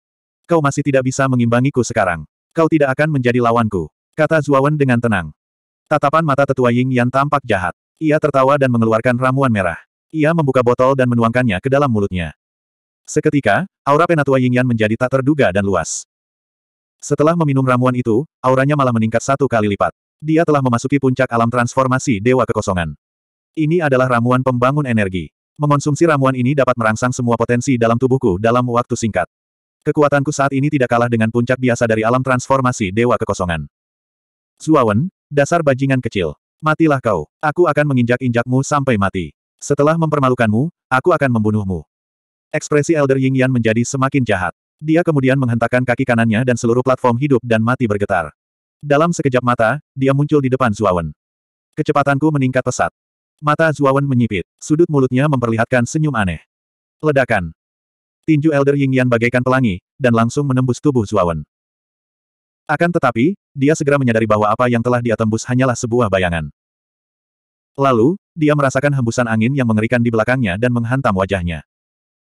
Kau masih tidak bisa mengimbangiku sekarang. Kau tidak akan menjadi lawanku. Kata Zuawan dengan tenang. Tatapan mata tetua Ying Yan tampak jahat. Ia tertawa dan mengeluarkan ramuan merah. Ia membuka botol dan menuangkannya ke dalam mulutnya. Seketika, aura penatua Ying Yan menjadi tak terduga dan luas. Setelah meminum ramuan itu, auranya malah meningkat satu kali lipat. Dia telah memasuki puncak alam transformasi Dewa Kekosongan. Ini adalah ramuan pembangun energi. Mengonsumsi ramuan ini dapat merangsang semua potensi dalam tubuhku dalam waktu singkat. Kekuatanku saat ini tidak kalah dengan puncak biasa dari alam transformasi Dewa Kekosongan. Zuawan, Dasar bajingan kecil. Matilah kau. Aku akan menginjak-injakmu sampai mati. Setelah mempermalukanmu, aku akan membunuhmu. Ekspresi Elder Ying Yan menjadi semakin jahat. Dia kemudian menghentakkan kaki kanannya dan seluruh platform hidup dan mati bergetar. Dalam sekejap mata, dia muncul di depan Zuawan. Kecepatanku meningkat pesat. Mata Zuawan menyipit, sudut mulutnya memperlihatkan senyum aneh. Ledakan. Tinju Elder Ying Yan bagaikan pelangi, dan langsung menembus tubuh Zuawan. Akan tetapi, dia segera menyadari bahwa apa yang telah dia tembus hanyalah sebuah bayangan. Lalu, dia merasakan hembusan angin yang mengerikan di belakangnya dan menghantam wajahnya.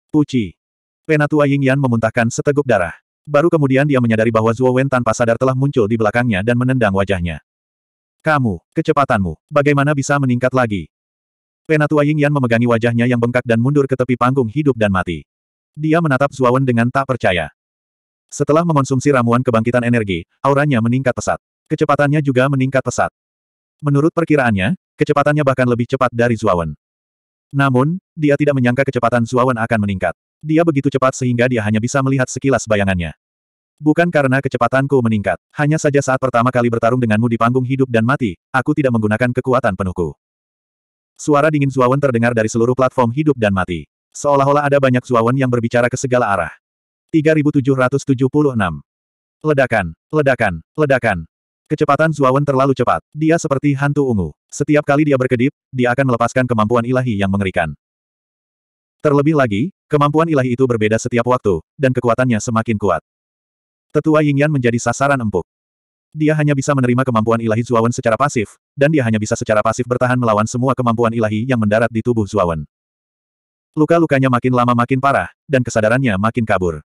Puci. Penatua Ying Yan memuntahkan seteguk darah. Baru kemudian dia menyadari bahwa Zuo Wen tanpa sadar telah muncul di belakangnya dan menendang wajahnya. Kamu, kecepatanmu, bagaimana bisa meningkat lagi? Penatua Ying Yan memegangi wajahnya yang bengkak dan mundur ke tepi panggung hidup dan mati. Dia menatap Zuo Wen dengan tak percaya. Setelah mengonsumsi ramuan kebangkitan energi, auranya meningkat pesat. Kecepatannya juga meningkat pesat. Menurut perkiraannya, kecepatannya bahkan lebih cepat dari Zuawan. Namun, dia tidak menyangka kecepatan Zuawan akan meningkat. Dia begitu cepat sehingga dia hanya bisa melihat sekilas bayangannya. Bukan karena kecepatanku meningkat, hanya saja saat pertama kali bertarung denganmu di panggung hidup dan mati, aku tidak menggunakan kekuatan penuhku. Suara dingin Zuawan terdengar dari seluruh platform hidup dan mati. Seolah-olah ada banyak Zuawan yang berbicara ke segala arah. 3776. Ledakan, ledakan, ledakan. Kecepatan Zuawan terlalu cepat. Dia seperti hantu ungu. Setiap kali dia berkedip, dia akan melepaskan kemampuan ilahi yang mengerikan. Terlebih lagi, kemampuan ilahi itu berbeda setiap waktu, dan kekuatannya semakin kuat. Tetua Yingyan menjadi sasaran empuk. Dia hanya bisa menerima kemampuan ilahi Zuawan secara pasif, dan dia hanya bisa secara pasif bertahan melawan semua kemampuan ilahi yang mendarat di tubuh Zuawan. Luka-lukanya makin lama makin parah, dan kesadarannya makin kabur.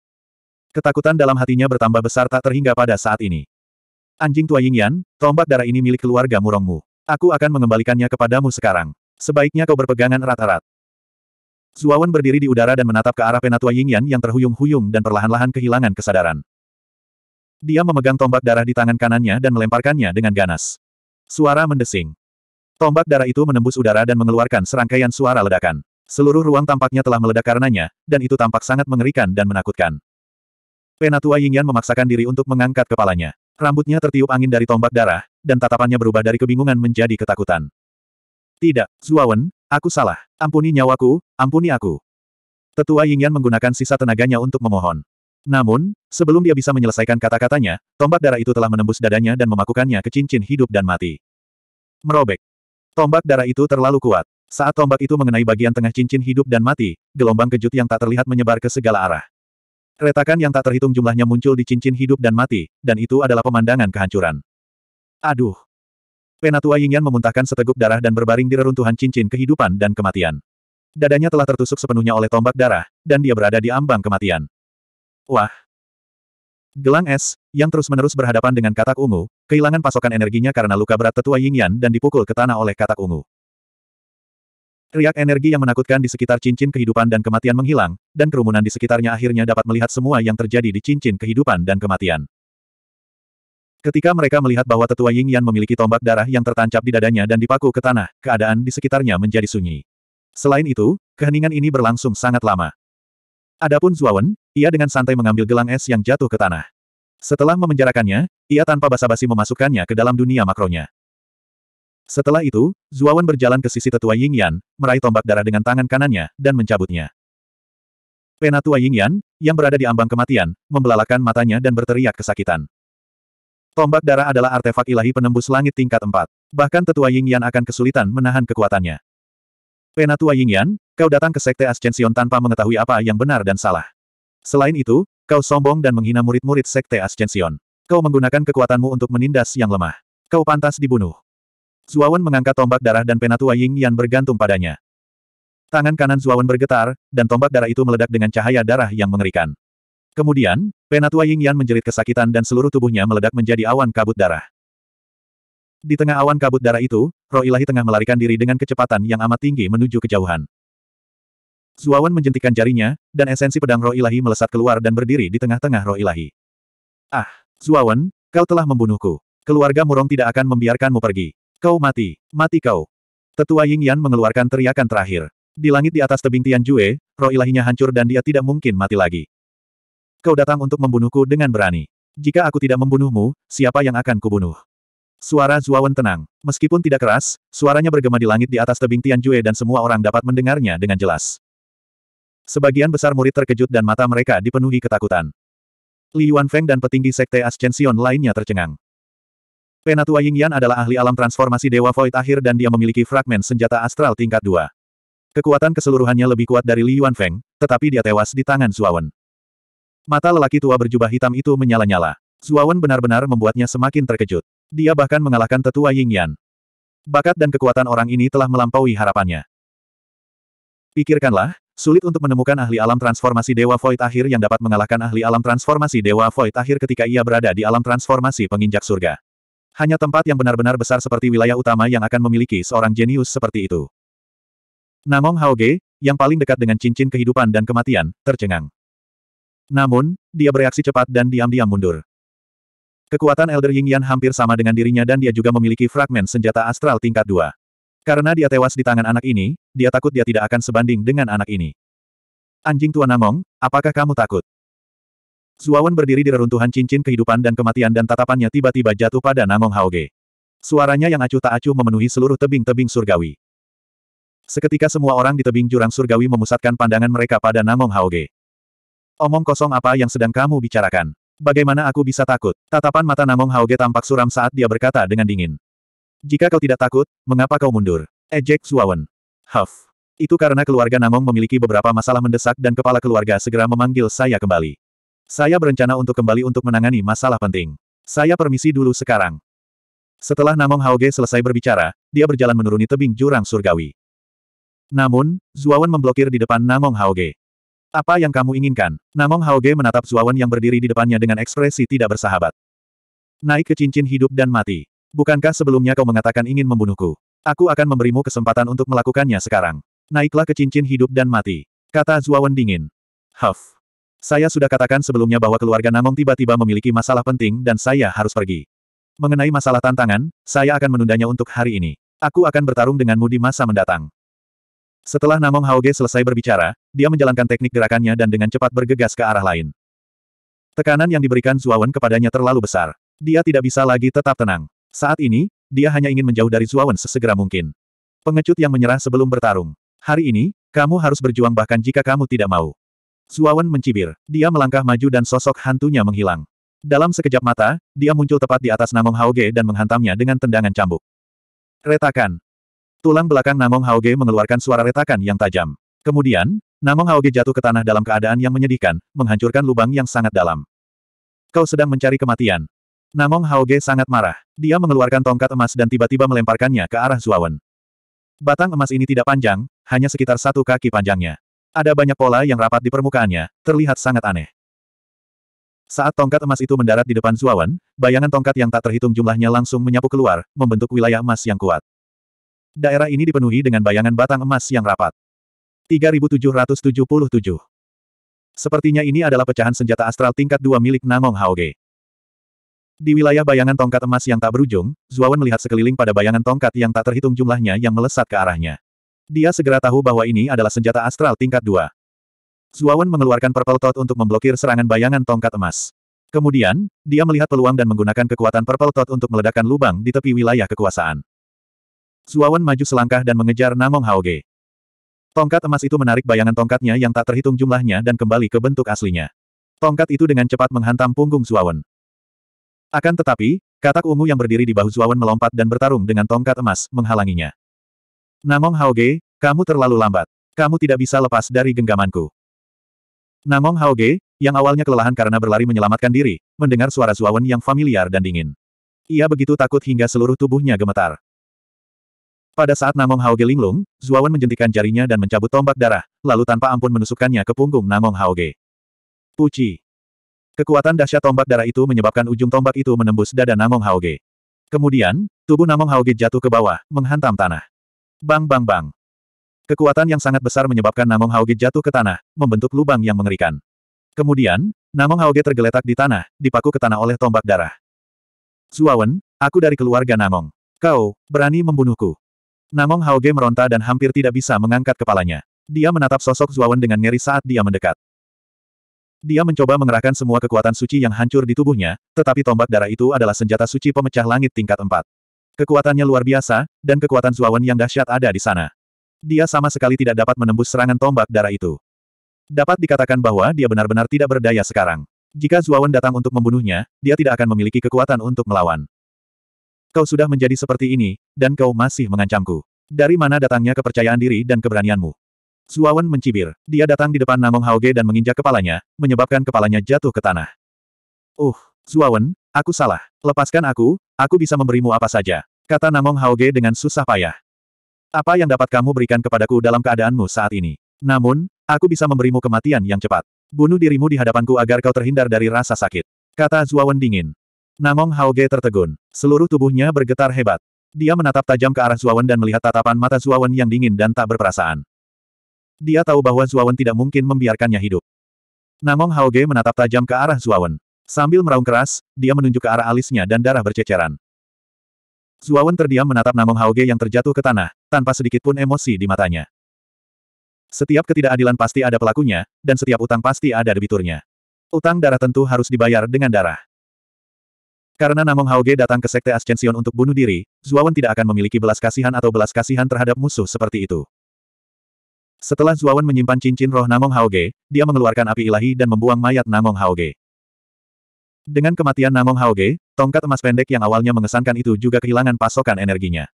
Ketakutan dalam hatinya bertambah besar tak terhingga pada saat ini. Anjing tua Yingyan, tombak darah ini milik keluarga Murongmu. Aku akan mengembalikannya kepadamu sekarang. Sebaiknya kau berpegangan erat-erat. Zuawan berdiri di udara dan menatap ke arah penatua Yingyan yang terhuyung-huyung dan perlahan-lahan kehilangan kesadaran. Dia memegang tombak darah di tangan kanannya dan melemparkannya dengan ganas. Suara mendesing. Tombak darah itu menembus udara dan mengeluarkan serangkaian suara ledakan. Seluruh ruang tampaknya telah meledak karenanya, dan itu tampak sangat mengerikan dan menakutkan. Penatua Yingyan memaksakan diri untuk mengangkat kepalanya. Rambutnya tertiup angin dari tombak darah, dan tatapannya berubah dari kebingungan menjadi ketakutan. Tidak, Zuawan, aku salah. Ampuni nyawaku, ampuni aku. Tetua Yingyan menggunakan sisa tenaganya untuk memohon. Namun, sebelum dia bisa menyelesaikan kata-katanya, tombak darah itu telah menembus dadanya dan memakukannya ke cincin hidup dan mati. Merobek. Tombak darah itu terlalu kuat. Saat tombak itu mengenai bagian tengah cincin hidup dan mati, gelombang kejut yang tak terlihat menyebar ke segala arah. Retakan yang tak terhitung jumlahnya muncul di cincin hidup dan mati, dan itu adalah pemandangan kehancuran. Aduh! Penatua Yingyan memuntahkan seteguk darah dan berbaring di reruntuhan cincin kehidupan dan kematian. Dadanya telah tertusuk sepenuhnya oleh tombak darah, dan dia berada di ambang kematian. Wah! Gelang es, yang terus-menerus berhadapan dengan katak ungu, kehilangan pasokan energinya karena luka berat tetua Yingyan dan dipukul ke tanah oleh katak ungu. Riak energi yang menakutkan di sekitar cincin kehidupan dan kematian menghilang, dan kerumunan di sekitarnya akhirnya dapat melihat semua yang terjadi di cincin kehidupan dan kematian. Ketika mereka melihat bahwa tetua Ying Yan memiliki tombak darah yang tertancap di dadanya dan dipaku ke tanah, keadaan di sekitarnya menjadi sunyi. Selain itu, keheningan ini berlangsung sangat lama. Adapun Zuawan, ia dengan santai mengambil gelang es yang jatuh ke tanah. Setelah memenjarakannya, ia tanpa basa-basi memasukkannya ke dalam dunia makronya. Setelah itu, Zuawan berjalan ke sisi tetua Ying Yan, meraih tombak darah dengan tangan kanannya, dan mencabutnya. Penatua Ying Yan, yang berada di ambang kematian, membelalakan matanya dan berteriak kesakitan. Tombak darah adalah artefak ilahi penembus langit tingkat 4. Bahkan tetua Ying Yan akan kesulitan menahan kekuatannya. Penatua Ying Yan, kau datang ke Sekte Ascension tanpa mengetahui apa yang benar dan salah. Selain itu, kau sombong dan menghina murid-murid Sekte Ascension. Kau menggunakan kekuatanmu untuk menindas yang lemah. Kau pantas dibunuh. Zuawan mengangkat tombak darah dan penatua Ying Yan bergantung padanya. Tangan kanan Zuawan bergetar, dan tombak darah itu meledak dengan cahaya darah yang mengerikan. Kemudian, penatua Ying Yan menjerit kesakitan dan seluruh tubuhnya meledak menjadi awan kabut darah. Di tengah awan kabut darah itu, roh ilahi tengah melarikan diri dengan kecepatan yang amat tinggi menuju kejauhan. Zuawan menjentikan jarinya, dan esensi pedang roh ilahi melesat keluar dan berdiri di tengah-tengah roh ilahi. Ah, Zuawan, kau telah membunuhku. Keluarga Murong tidak akan membiarkanmu pergi. Kau mati. Mati kau. Tetua Ying Yan mengeluarkan teriakan terakhir. Di langit di atas tebing Tian Jue, roh ilahinya hancur dan dia tidak mungkin mati lagi. Kau datang untuk membunuhku dengan berani. Jika aku tidak membunuhmu, siapa yang akan kubunuh? Suara Zuawan tenang. Meskipun tidak keras, suaranya bergema di langit di atas tebing Tian Jue dan semua orang dapat mendengarnya dengan jelas. Sebagian besar murid terkejut dan mata mereka dipenuhi ketakutan. Li Yuan Feng dan petinggi Sekte Ascension lainnya tercengang. Penatua Yingyan adalah ahli alam transformasi Dewa Void akhir dan dia memiliki fragmen senjata astral tingkat 2. Kekuatan keseluruhannya lebih kuat dari Li Yuanfeng, tetapi dia tewas di tangan Zuawan. Mata lelaki tua berjubah hitam itu menyala-nyala. Zuawan benar-benar membuatnya semakin terkejut. Dia bahkan mengalahkan tetua Yingyan. Bakat dan kekuatan orang ini telah melampaui harapannya. Pikirkanlah, sulit untuk menemukan ahli alam transformasi Dewa Void akhir yang dapat mengalahkan ahli alam transformasi Dewa Void akhir ketika ia berada di alam transformasi penginjak surga. Hanya tempat yang benar-benar besar seperti wilayah utama yang akan memiliki seorang jenius seperti itu. Namong Hao Ge, yang paling dekat dengan cincin kehidupan dan kematian, tercengang. Namun, dia bereaksi cepat dan diam-diam mundur. Kekuatan Elder Ying Yan hampir sama dengan dirinya dan dia juga memiliki fragmen senjata astral tingkat 2. Karena dia tewas di tangan anak ini, dia takut dia tidak akan sebanding dengan anak ini. Anjing tua Namong, apakah kamu takut? Suawan berdiri di reruntuhan cincin kehidupan dan kematian dan tatapannya tiba-tiba jatuh pada Nangong Haoge. Suaranya yang acuh tak acuh memenuhi seluruh tebing-tebing surgawi. Seketika semua orang di tebing jurang surgawi memusatkan pandangan mereka pada Nangong Haoge. Omong kosong apa yang sedang kamu bicarakan? Bagaimana aku bisa takut? Tatapan mata Nangong Haoge tampak suram saat dia berkata dengan dingin. Jika kau tidak takut, mengapa kau mundur? Ejek Suawan. Huff. Itu karena keluarga Nangong memiliki beberapa masalah mendesak dan kepala keluarga segera memanggil saya kembali. Saya berencana untuk kembali untuk menangani masalah penting. Saya permisi dulu sekarang. Setelah Namong Haoge selesai berbicara, dia berjalan menuruni tebing jurang surgawi. Namun, Zuawan memblokir di depan Namong Haoge. Apa yang kamu inginkan? Namong Haoge menatap Zuawan yang berdiri di depannya dengan ekspresi tidak bersahabat. Naik ke cincin hidup dan mati. Bukankah sebelumnya kau mengatakan ingin membunuhku? Aku akan memberimu kesempatan untuk melakukannya sekarang. Naiklah ke cincin hidup dan mati. Kata Zuawan dingin. Huff. Saya sudah katakan sebelumnya bahwa keluarga Nangong tiba-tiba memiliki masalah penting dan saya harus pergi. Mengenai masalah tantangan, saya akan menundanya untuk hari ini. Aku akan bertarung denganmu di masa mendatang. Setelah Namong Haoge selesai berbicara, dia menjalankan teknik gerakannya dan dengan cepat bergegas ke arah lain. Tekanan yang diberikan Zuawan kepadanya terlalu besar. Dia tidak bisa lagi tetap tenang. Saat ini, dia hanya ingin menjauh dari Zuawan sesegera mungkin. Pengecut yang menyerah sebelum bertarung. Hari ini, kamu harus berjuang bahkan jika kamu tidak mau. Suawan mencibir. Dia melangkah maju dan sosok hantunya menghilang. Dalam sekejap mata, dia muncul tepat di atas Namong Haoge dan menghantamnya dengan tendangan cambuk. Retakan. Tulang belakang Namong Haoge mengeluarkan suara retakan yang tajam. Kemudian, Namong Haoge jatuh ke tanah dalam keadaan yang menyedihkan, menghancurkan lubang yang sangat dalam. Kau sedang mencari kematian. Namong Haoge sangat marah. Dia mengeluarkan tongkat emas dan tiba-tiba melemparkannya ke arah Zuawan. Batang emas ini tidak panjang, hanya sekitar satu kaki panjangnya. Ada banyak pola yang rapat di permukaannya, terlihat sangat aneh. Saat tongkat emas itu mendarat di depan Zuawan, bayangan tongkat yang tak terhitung jumlahnya langsung menyapu keluar, membentuk wilayah emas yang kuat. Daerah ini dipenuhi dengan bayangan batang emas yang rapat. 3777 Sepertinya ini adalah pecahan senjata astral tingkat 2 milik Nangong Haoge. Di wilayah bayangan tongkat emas yang tak berujung, Zuawan melihat sekeliling pada bayangan tongkat yang tak terhitung jumlahnya yang melesat ke arahnya. Dia segera tahu bahwa ini adalah senjata astral tingkat dua. Zuawan mengeluarkan Purple Tot untuk memblokir serangan bayangan tongkat emas. Kemudian, dia melihat peluang dan menggunakan kekuatan Purple Tot untuk meledakkan lubang di tepi wilayah kekuasaan. Zuawan maju selangkah dan mengejar Namong Haoge. Tongkat emas itu menarik bayangan tongkatnya yang tak terhitung jumlahnya dan kembali ke bentuk aslinya. Tongkat itu dengan cepat menghantam punggung Zuawan. Akan tetapi, katak ungu yang berdiri di bahu Zuawan melompat dan bertarung dengan tongkat emas, menghalanginya. Namong Haoge, kamu terlalu lambat. Kamu tidak bisa lepas dari genggamanku. Namong Haoge, yang awalnya kelelahan karena berlari menyelamatkan diri, mendengar suara Zuawan yang familiar dan dingin. Ia begitu takut hingga seluruh tubuhnya gemetar. Pada saat Namong Haoge linglung, Zuawan menjentikan jarinya dan mencabut tombak darah, lalu tanpa ampun menusukkannya ke punggung Namong Haoge. Puci. Kekuatan dahsyat tombak darah itu menyebabkan ujung tombak itu menembus dada Namong Haoge. Kemudian, tubuh Namong Haoge jatuh ke bawah, menghantam tanah. Bang bang bang. Kekuatan yang sangat besar menyebabkan Namong Hauge jatuh ke tanah, membentuk lubang yang mengerikan. Kemudian, Namong Hauge tergeletak di tanah, dipaku ke tanah oleh tombak darah. Zuawan, aku dari keluarga Namong. Kau, berani membunuhku. Namong Hauge meronta dan hampir tidak bisa mengangkat kepalanya. Dia menatap sosok Zuawan dengan ngeri saat dia mendekat. Dia mencoba mengerahkan semua kekuatan suci yang hancur di tubuhnya, tetapi tombak darah itu adalah senjata suci pemecah langit tingkat 4. Kekuatannya luar biasa, dan kekuatan Zuawan yang dahsyat ada di sana. Dia sama sekali tidak dapat menembus serangan tombak darah itu. Dapat dikatakan bahwa dia benar-benar tidak berdaya sekarang. Jika Zuawan datang untuk membunuhnya, dia tidak akan memiliki kekuatan untuk melawan. Kau sudah menjadi seperti ini, dan kau masih mengancamku. Dari mana datangnya kepercayaan diri dan keberanianmu? Zuawan mencibir. Dia datang di depan Namong Haoge dan menginjak kepalanya, menyebabkan kepalanya jatuh ke tanah. Uh, Zuawan, aku salah. Lepaskan aku, aku bisa memberimu apa saja. Kata Namong Haoge dengan susah payah. Apa yang dapat kamu berikan kepadaku dalam keadaanmu saat ini? Namun, aku bisa memberimu kematian yang cepat. Bunuh dirimu di hadapanku agar kau terhindar dari rasa sakit. Kata Zuawan dingin. Namong Haoge tertegun. Seluruh tubuhnya bergetar hebat. Dia menatap tajam ke arah Zuawan dan melihat tatapan mata Zuawan yang dingin dan tak berperasaan. Dia tahu bahwa Zuawan tidak mungkin membiarkannya hidup. Namong Haoge menatap tajam ke arah Zuawan. Sambil meraung keras, dia menunjuk ke arah alisnya dan darah berceceran. Zuawan terdiam menatap Namong Haoge yang terjatuh ke tanah, tanpa sedikit pun emosi di matanya. Setiap ketidakadilan pasti ada pelakunya, dan setiap utang pasti ada debiturnya. Utang darah tentu harus dibayar dengan darah. Karena Namong Haoge datang ke Sekte Ascension untuk bunuh diri, Zuawan tidak akan memiliki belas kasihan atau belas kasihan terhadap musuh seperti itu. Setelah Zuawan menyimpan cincin roh Namong Haoge, dia mengeluarkan api ilahi dan membuang mayat Namong Haoge. Dengan kematian Namong Haoge, Tongkat emas pendek yang awalnya mengesankan itu juga kehilangan pasokan energinya.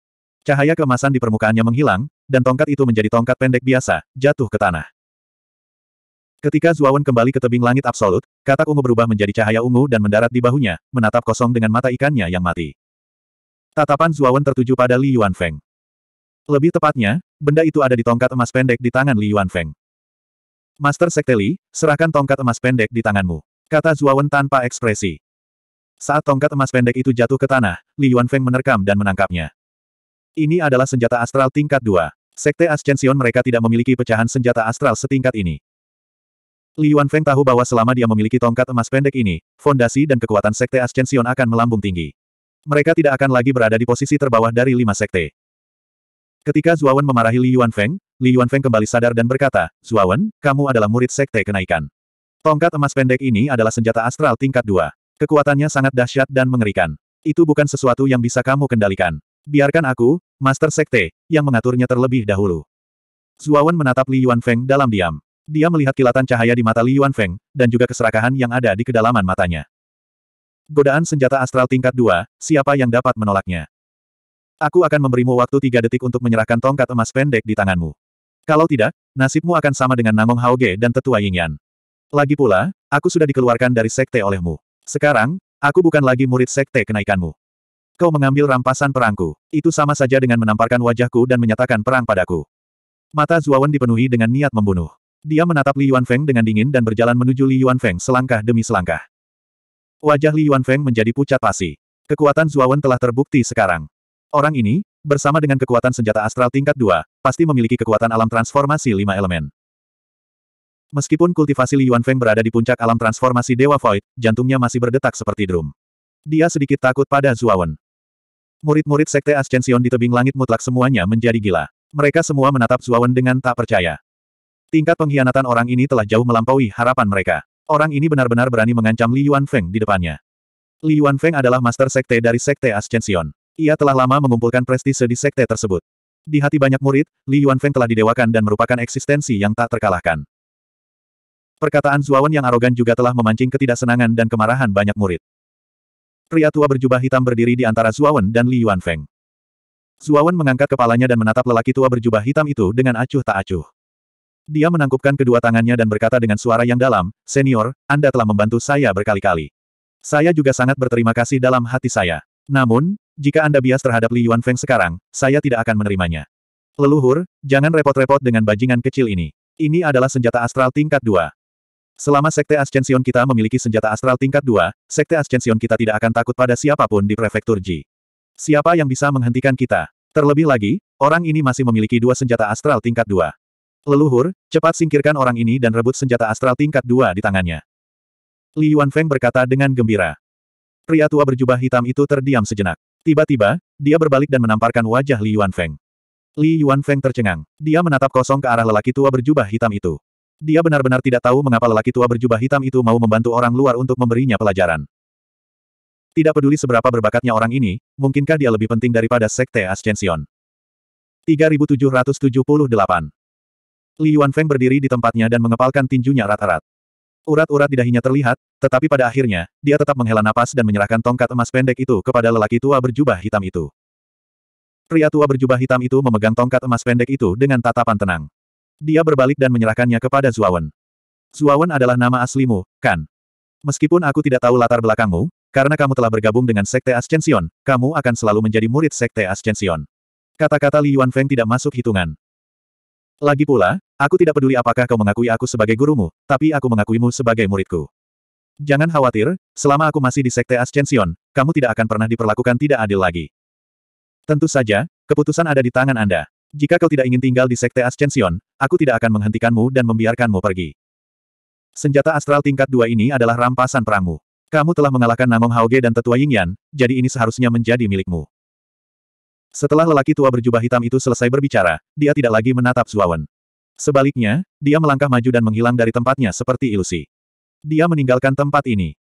Cahaya kemasan di permukaannya menghilang, dan tongkat itu menjadi tongkat pendek biasa, jatuh ke tanah. Ketika Zuawan kembali ke tebing langit absolut, katak ungu berubah menjadi cahaya ungu dan mendarat di bahunya, menatap kosong dengan mata ikannya yang mati. Tatapan Zuawan tertuju pada Li Yuanfeng. Lebih tepatnya, benda itu ada di tongkat emas pendek di tangan Li Yuanfeng. Master Sekte Li, serahkan tongkat emas pendek di tanganmu. Kata Zuawan tanpa ekspresi. Saat tongkat emas pendek itu jatuh ke tanah, Li Yuanfeng menerkam dan menangkapnya. Ini adalah senjata astral tingkat 2. Sekte Ascension mereka tidak memiliki pecahan senjata astral setingkat ini. Li Yuanfeng tahu bahwa selama dia memiliki tongkat emas pendek ini, fondasi dan kekuatan Sekte Ascension akan melambung tinggi. Mereka tidak akan lagi berada di posisi terbawah dari lima sekte. Ketika Zuawan memarahi Li Yuanfeng, Li Yuanfeng kembali sadar dan berkata, Zuawan, kamu adalah murid sekte kenaikan. Tongkat emas pendek ini adalah senjata astral tingkat 2. Kekuatannya sangat dahsyat dan mengerikan. Itu bukan sesuatu yang bisa kamu kendalikan. Biarkan aku, Master Sekte, yang mengaturnya terlebih dahulu. Zuawan menatap Li Yuanfeng dalam diam. Dia melihat kilatan cahaya di mata Li Yuanfeng, dan juga keserakahan yang ada di kedalaman matanya. Godaan senjata astral tingkat 2, siapa yang dapat menolaknya? Aku akan memberimu waktu tiga detik untuk menyerahkan tongkat emas pendek di tanganmu. Kalau tidak, nasibmu akan sama dengan Namong Haoge dan tetua Yingyan. Lagi pula, aku sudah dikeluarkan dari sekte olehmu. Sekarang, aku bukan lagi murid sekte kenaikanmu. Kau mengambil rampasan perangku. Itu sama saja dengan menamparkan wajahku dan menyatakan perang padaku. Mata Zuawan dipenuhi dengan niat membunuh. Dia menatap Li Yuanfeng dengan dingin dan berjalan menuju Li Yuanfeng selangkah demi selangkah. Wajah Li Yuanfeng menjadi pucat pasi. Kekuatan Zuawan telah terbukti sekarang. Orang ini, bersama dengan kekuatan senjata astral tingkat 2, pasti memiliki kekuatan alam transformasi lima elemen. Meskipun kultivasi Li Yuanfeng berada di puncak alam transformasi Dewa Void, jantungnya masih berdetak seperti drum. Dia sedikit takut pada Zuawan. Murid-murid Sekte Ascension di tebing langit mutlak semuanya menjadi gila. Mereka semua menatap Zuawan dengan tak percaya. Tingkat pengkhianatan orang ini telah jauh melampaui harapan mereka. Orang ini benar-benar berani mengancam Li Yuanfeng di depannya. Li Yuanfeng adalah master sekte dari Sekte Ascension. Ia telah lama mengumpulkan prestise di sekte tersebut. Di hati banyak murid, Li Yuanfeng telah didewakan dan merupakan eksistensi yang tak terkalahkan. Perkataan Zuawan yang arogan juga telah memancing ketidaksenangan dan kemarahan banyak murid. Pria tua berjubah hitam berdiri di antara Zuawan dan Li Yuanfeng. Zuawan mengangkat kepalanya dan menatap lelaki tua berjubah hitam itu dengan acuh tak acuh. Dia menangkupkan kedua tangannya dan berkata dengan suara yang dalam, Senior, Anda telah membantu saya berkali-kali. Saya juga sangat berterima kasih dalam hati saya. Namun, jika Anda bias terhadap Li Yuanfeng sekarang, saya tidak akan menerimanya. Leluhur, jangan repot-repot dengan bajingan kecil ini. Ini adalah senjata astral tingkat 2. Selama Sekte Ascension kita memiliki senjata astral tingkat 2, Sekte Ascension kita tidak akan takut pada siapapun di Prefektur Ji. Siapa yang bisa menghentikan kita? Terlebih lagi, orang ini masih memiliki dua senjata astral tingkat 2. Leluhur, cepat singkirkan orang ini dan rebut senjata astral tingkat 2 di tangannya. Li Yuanfeng berkata dengan gembira. Pria tua berjubah hitam itu terdiam sejenak. Tiba-tiba, dia berbalik dan menamparkan wajah Li Yuanfeng. Li Yuanfeng tercengang. Dia menatap kosong ke arah lelaki tua berjubah hitam itu. Dia benar-benar tidak tahu mengapa lelaki tua berjubah hitam itu mau membantu orang luar untuk memberinya pelajaran. Tidak peduli seberapa berbakatnya orang ini, mungkinkah dia lebih penting daripada Sekte Ascension? 3778 Li Yuanfeng berdiri di tempatnya dan mengepalkan tinjunya erat-erat. Urat-urat di dahinya terlihat, tetapi pada akhirnya, dia tetap menghela napas dan menyerahkan tongkat emas pendek itu kepada lelaki tua berjubah hitam itu. Pria tua berjubah hitam itu memegang tongkat emas pendek itu dengan tatapan tenang. Dia berbalik dan menyerahkannya kepada Zuawan. Zuawan adalah nama aslimu, kan? Meskipun aku tidak tahu latar belakangmu, karena kamu telah bergabung dengan Sekte Ascension, kamu akan selalu menjadi murid Sekte Ascension. Kata-kata Li Yuan Feng tidak masuk hitungan. Lagi pula, aku tidak peduli apakah kau mengakui aku sebagai gurumu, tapi aku mengakuimu sebagai muridku. Jangan khawatir, selama aku masih di Sekte Ascension, kamu tidak akan pernah diperlakukan tidak adil lagi. Tentu saja, keputusan ada di tangan Anda. Jika kau tidak ingin tinggal di Sekte Ascension, aku tidak akan menghentikanmu dan membiarkanmu pergi. Senjata astral tingkat dua ini adalah rampasan perangmu. Kamu telah mengalahkan Namong Haoge dan Tetua Yingyan, jadi ini seharusnya menjadi milikmu. Setelah lelaki tua berjubah hitam itu selesai berbicara, dia tidak lagi menatap Zuawan. Sebaliknya, dia melangkah maju dan menghilang dari tempatnya seperti ilusi. Dia meninggalkan tempat ini.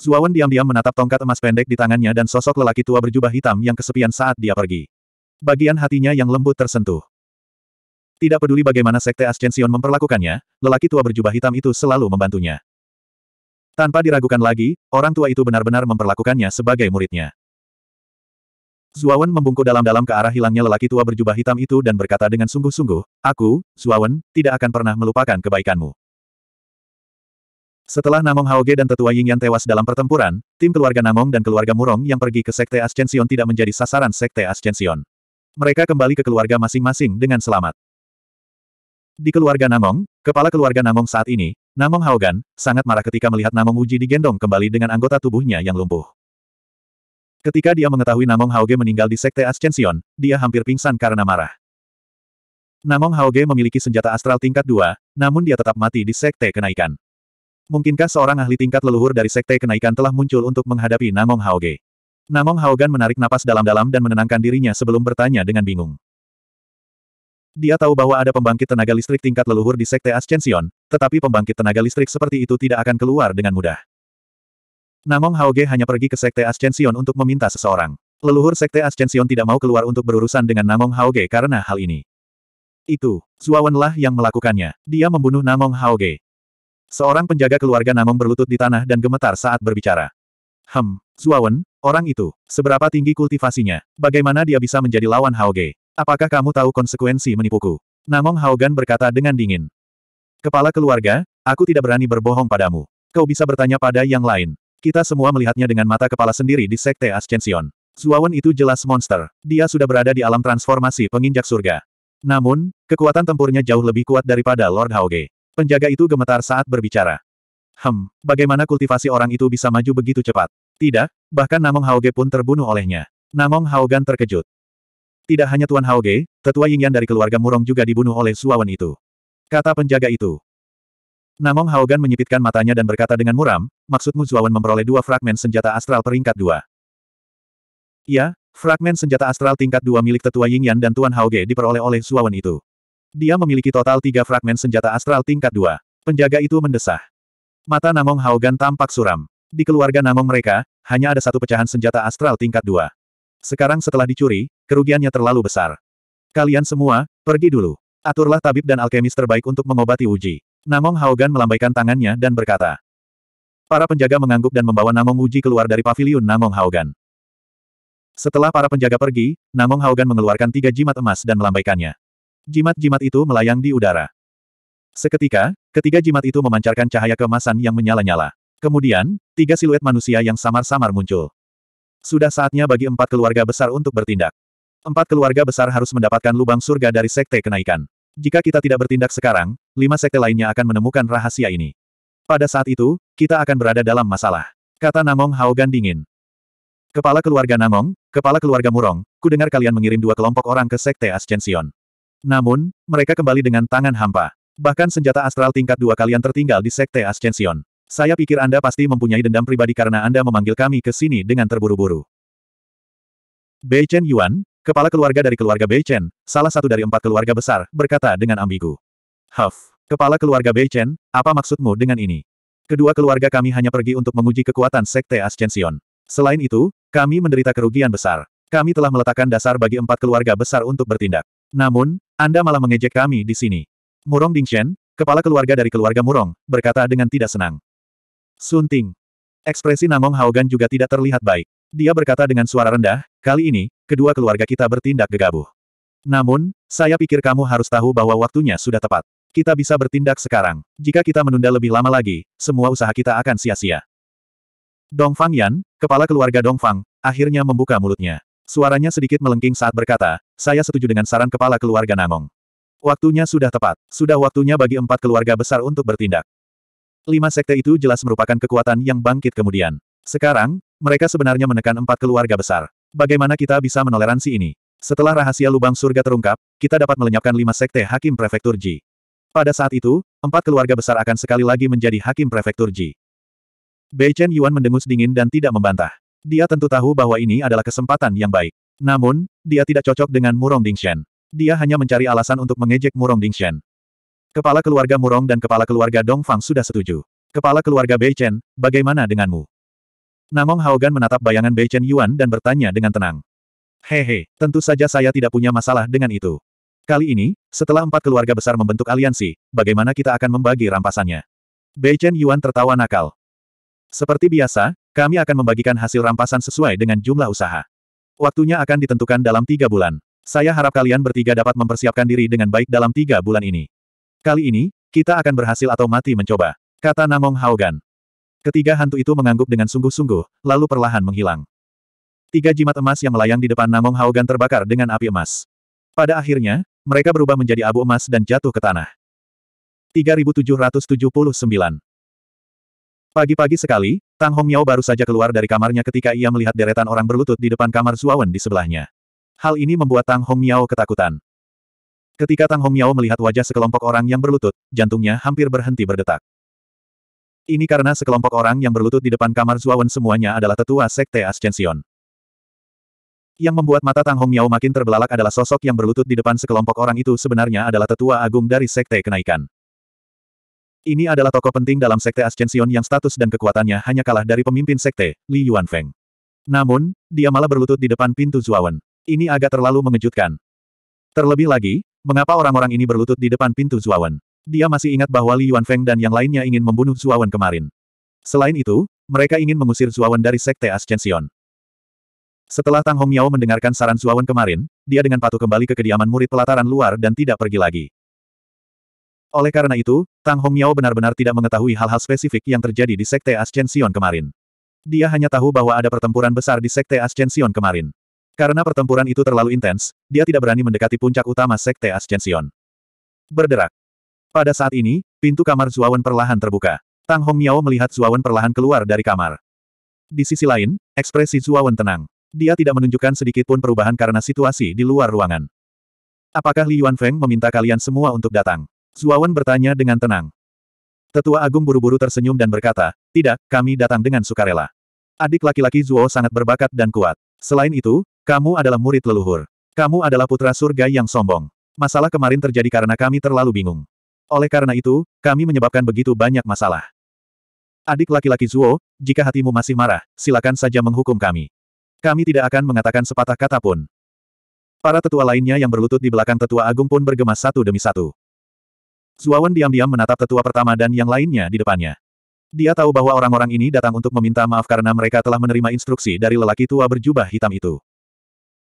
Zuawan diam-diam menatap tongkat emas pendek di tangannya dan sosok lelaki tua berjubah hitam yang kesepian saat dia pergi. Bagian hatinya yang lembut tersentuh. Tidak peduli bagaimana Sekte Ascension memperlakukannya, lelaki tua berjubah hitam itu selalu membantunya. Tanpa diragukan lagi, orang tua itu benar-benar memperlakukannya sebagai muridnya. Zuawan membungkuk dalam-dalam ke arah hilangnya lelaki tua berjubah hitam itu dan berkata dengan sungguh-sungguh, Aku, Zuawan, tidak akan pernah melupakan kebaikanmu. Setelah Namong Haoge dan tetua Ying Yan tewas dalam pertempuran, tim keluarga Namong dan keluarga Murong yang pergi ke Sekte Ascension tidak menjadi sasaran Sekte Ascension. Mereka kembali ke keluarga masing-masing dengan selamat. Di keluarga Namong, kepala keluarga Namong saat ini, Namong Haogan, sangat marah ketika melihat Namong Uji digendong kembali dengan anggota tubuhnya yang lumpuh. Ketika dia mengetahui Namong Haoge meninggal di Sekte Ascension, dia hampir pingsan karena marah. Namong Haoge memiliki senjata astral tingkat 2, namun dia tetap mati di Sekte Kenaikan. Mungkinkah seorang ahli tingkat leluhur dari Sekte Kenaikan telah muncul untuk menghadapi Namong Haoge? Namong Haogan menarik napas dalam-dalam dan menenangkan dirinya sebelum bertanya dengan bingung. Dia tahu bahwa ada pembangkit tenaga listrik tingkat leluhur di Sekte Ascension, tetapi pembangkit tenaga listrik seperti itu tidak akan keluar dengan mudah. Namong Haoge hanya pergi ke Sekte Ascension untuk meminta seseorang. Leluhur Sekte Ascension tidak mau keluar untuk berurusan dengan Namong Haoge karena hal ini. Itu, lah yang melakukannya. Dia membunuh Namong Haoge. Seorang penjaga keluarga Namong berlutut di tanah dan gemetar saat berbicara. Hem, Zuawan, Orang itu, seberapa tinggi kultivasinya? Bagaimana dia bisa menjadi lawan Haoge? Apakah kamu tahu konsekuensi menipuku? Namong Haogan berkata dengan dingin. Kepala keluarga, aku tidak berani berbohong padamu. Kau bisa bertanya pada yang lain. Kita semua melihatnya dengan mata kepala sendiri di Sekte Ascension. Zuawan itu jelas monster. Dia sudah berada di alam transformasi penginjak surga. Namun, kekuatan tempurnya jauh lebih kuat daripada Lord Haoge. Penjaga itu gemetar saat berbicara. Hem, bagaimana kultivasi orang itu bisa maju begitu cepat? Tidak, bahkan Namong Haoge pun terbunuh olehnya. Namong Haogan terkejut. Tidak hanya Tuan Haoge, tetua Yingyan dari keluarga Murong juga dibunuh oleh Suawan itu. Kata penjaga itu. Namong Haogan menyipitkan matanya dan berkata dengan muram, maksudmu Suawan memperoleh dua fragmen senjata astral peringkat dua. Ya, fragmen senjata astral tingkat dua milik tetua Yingyan dan Tuan Haoge diperoleh oleh Suawan itu. Dia memiliki total tiga fragmen senjata astral tingkat dua. Penjaga itu mendesah. Mata Namong Haogan tampak suram. Di keluarga Namong mereka, hanya ada satu pecahan senjata astral tingkat dua. Sekarang setelah dicuri, kerugiannya terlalu besar. Kalian semua, pergi dulu. Aturlah tabib dan alkemis terbaik untuk mengobati Uji. Namong Haogan melambaikan tangannya dan berkata. Para penjaga mengangguk dan membawa Namong Uji keluar dari paviliun Namong Haogan. Setelah para penjaga pergi, Namong Haogan mengeluarkan tiga jimat emas dan melambaikannya. Jimat-jimat itu melayang di udara. Seketika, ketiga jimat itu memancarkan cahaya kemasan yang menyala-nyala. Kemudian, tiga siluet manusia yang samar-samar muncul. Sudah saatnya bagi empat keluarga besar untuk bertindak. Empat keluarga besar harus mendapatkan lubang surga dari sekte kenaikan. Jika kita tidak bertindak sekarang, lima sekte lainnya akan menemukan rahasia ini. Pada saat itu, kita akan berada dalam masalah. Kata Namong Haogan dingin. Kepala keluarga Namong, kepala keluarga Murong, kudengar kalian mengirim dua kelompok orang ke sekte Ascension. Namun, mereka kembali dengan tangan hampa. Bahkan senjata astral tingkat dua kalian tertinggal di sekte Ascension. Saya pikir Anda pasti mempunyai dendam pribadi karena Anda memanggil kami ke sini dengan terburu-buru. Bei Chen Yuan, kepala keluarga dari keluarga Bei Chen, salah satu dari empat keluarga besar, berkata dengan ambigu. Huff, kepala keluarga Bei Chen, apa maksudmu dengan ini? Kedua keluarga kami hanya pergi untuk menguji kekuatan Sekte Ascension. Selain itu, kami menderita kerugian besar. Kami telah meletakkan dasar bagi empat keluarga besar untuk bertindak. Namun, Anda malah mengejek kami di sini. Murong Dingshen, kepala keluarga dari keluarga Murong, berkata dengan tidak senang. Sunting. Ekspresi Namong Haogan juga tidak terlihat baik. Dia berkata dengan suara rendah, kali ini, kedua keluarga kita bertindak gegabah. Namun, saya pikir kamu harus tahu bahwa waktunya sudah tepat. Kita bisa bertindak sekarang. Jika kita menunda lebih lama lagi, semua usaha kita akan sia-sia. Dong Fang Yan, kepala keluarga Dong Fang, akhirnya membuka mulutnya. Suaranya sedikit melengking saat berkata, saya setuju dengan saran kepala keluarga Namong. Waktunya sudah tepat. Sudah waktunya bagi empat keluarga besar untuk bertindak. Lima sekte itu jelas merupakan kekuatan yang bangkit kemudian. Sekarang, mereka sebenarnya menekan empat keluarga besar. Bagaimana kita bisa menoleransi ini? Setelah rahasia lubang surga terungkap, kita dapat melenyapkan lima sekte hakim prefektur Ji. Pada saat itu, empat keluarga besar akan sekali lagi menjadi hakim prefektur Ji. Bei Chen Yuan mendengus dingin dan tidak membantah. Dia tentu tahu bahwa ini adalah kesempatan yang baik. Namun, dia tidak cocok dengan Murong Dingshen. Dia hanya mencari alasan untuk mengejek Murong Dingshen. Kepala keluarga Murong dan kepala keluarga Dongfang sudah setuju. Kepala keluarga Bei Chen, bagaimana denganmu? Namong Haogan menatap bayangan Bei Chen Yuan dan bertanya dengan tenang. Hehe, tentu saja saya tidak punya masalah dengan itu. Kali ini, setelah empat keluarga besar membentuk aliansi, bagaimana kita akan membagi rampasannya? Bei Chen Yuan tertawa nakal. Seperti biasa, kami akan membagikan hasil rampasan sesuai dengan jumlah usaha. Waktunya akan ditentukan dalam tiga bulan. Saya harap kalian bertiga dapat mempersiapkan diri dengan baik dalam tiga bulan ini. Kali ini, kita akan berhasil atau mati mencoba. Kata Namong Haogan. Ketiga hantu itu mengangguk dengan sungguh-sungguh, lalu perlahan menghilang. Tiga jimat emas yang melayang di depan Namong Haogan terbakar dengan api emas. Pada akhirnya, mereka berubah menjadi abu emas dan jatuh ke tanah. 3779 Pagi-pagi sekali, Tang Hong Miao baru saja keluar dari kamarnya ketika ia melihat deretan orang berlutut di depan kamar Zuawan di sebelahnya. Hal ini membuat Tang Hong Miao ketakutan. Ketika Tang Hong Miao melihat wajah sekelompok orang yang berlutut, jantungnya hampir berhenti berdetak. Ini karena sekelompok orang yang berlutut di depan kamar Zuawan semuanya adalah tetua Sekte Ascension. Yang membuat mata Tang Hong Miao makin terbelalak adalah sosok yang berlutut di depan sekelompok orang itu sebenarnya adalah tetua agung dari Sekte Kenaikan. Ini adalah tokoh penting dalam Sekte Ascension yang status dan kekuatannya hanya kalah dari pemimpin Sekte, Li Yuanfeng. Namun, dia malah berlutut di depan pintu Zuawan. Ini agak terlalu mengejutkan. Terlebih lagi, Mengapa orang-orang ini berlutut di depan pintu Zuawan? Dia masih ingat bahwa Li Yuanfeng dan yang lainnya ingin membunuh Zuawan kemarin. Selain itu, mereka ingin mengusir Zuawan dari Sekte Ascension. Setelah Tang Hong Miao mendengarkan saran Zuawan kemarin, dia dengan patuh kembali ke kediaman murid pelataran luar dan tidak pergi lagi. Oleh karena itu, Tang Hong Miao benar-benar tidak mengetahui hal-hal spesifik yang terjadi di Sekte Ascension kemarin. Dia hanya tahu bahwa ada pertempuran besar di Sekte Ascension kemarin. Karena pertempuran itu terlalu intens, dia tidak berani mendekati puncak utama Sekte Ascension. Berderak. Pada saat ini, pintu kamar Zuawan perlahan terbuka. Tang Hong Miao melihat Zuawan perlahan keluar dari kamar. Di sisi lain, ekspresi Zuawan tenang. Dia tidak menunjukkan sedikit pun perubahan karena situasi di luar ruangan. Apakah Li Yuanfeng meminta kalian semua untuk datang? Zuawan bertanya dengan tenang. Tetua Agung buru-buru tersenyum dan berkata, tidak, kami datang dengan sukarela. Adik laki-laki Zuo sangat berbakat dan kuat. Selain itu, kamu adalah murid leluhur. Kamu adalah putra surga yang sombong. Masalah kemarin terjadi karena kami terlalu bingung. Oleh karena itu, kami menyebabkan begitu banyak masalah. Adik laki-laki Zuo, jika hatimu masih marah, silakan saja menghukum kami. Kami tidak akan mengatakan sepatah kata pun. Para tetua lainnya yang berlutut di belakang tetua agung pun bergema satu demi satu. Zuawan diam-diam menatap tetua pertama dan yang lainnya di depannya. Dia tahu bahwa orang-orang ini datang untuk meminta maaf karena mereka telah menerima instruksi dari lelaki tua berjubah hitam itu.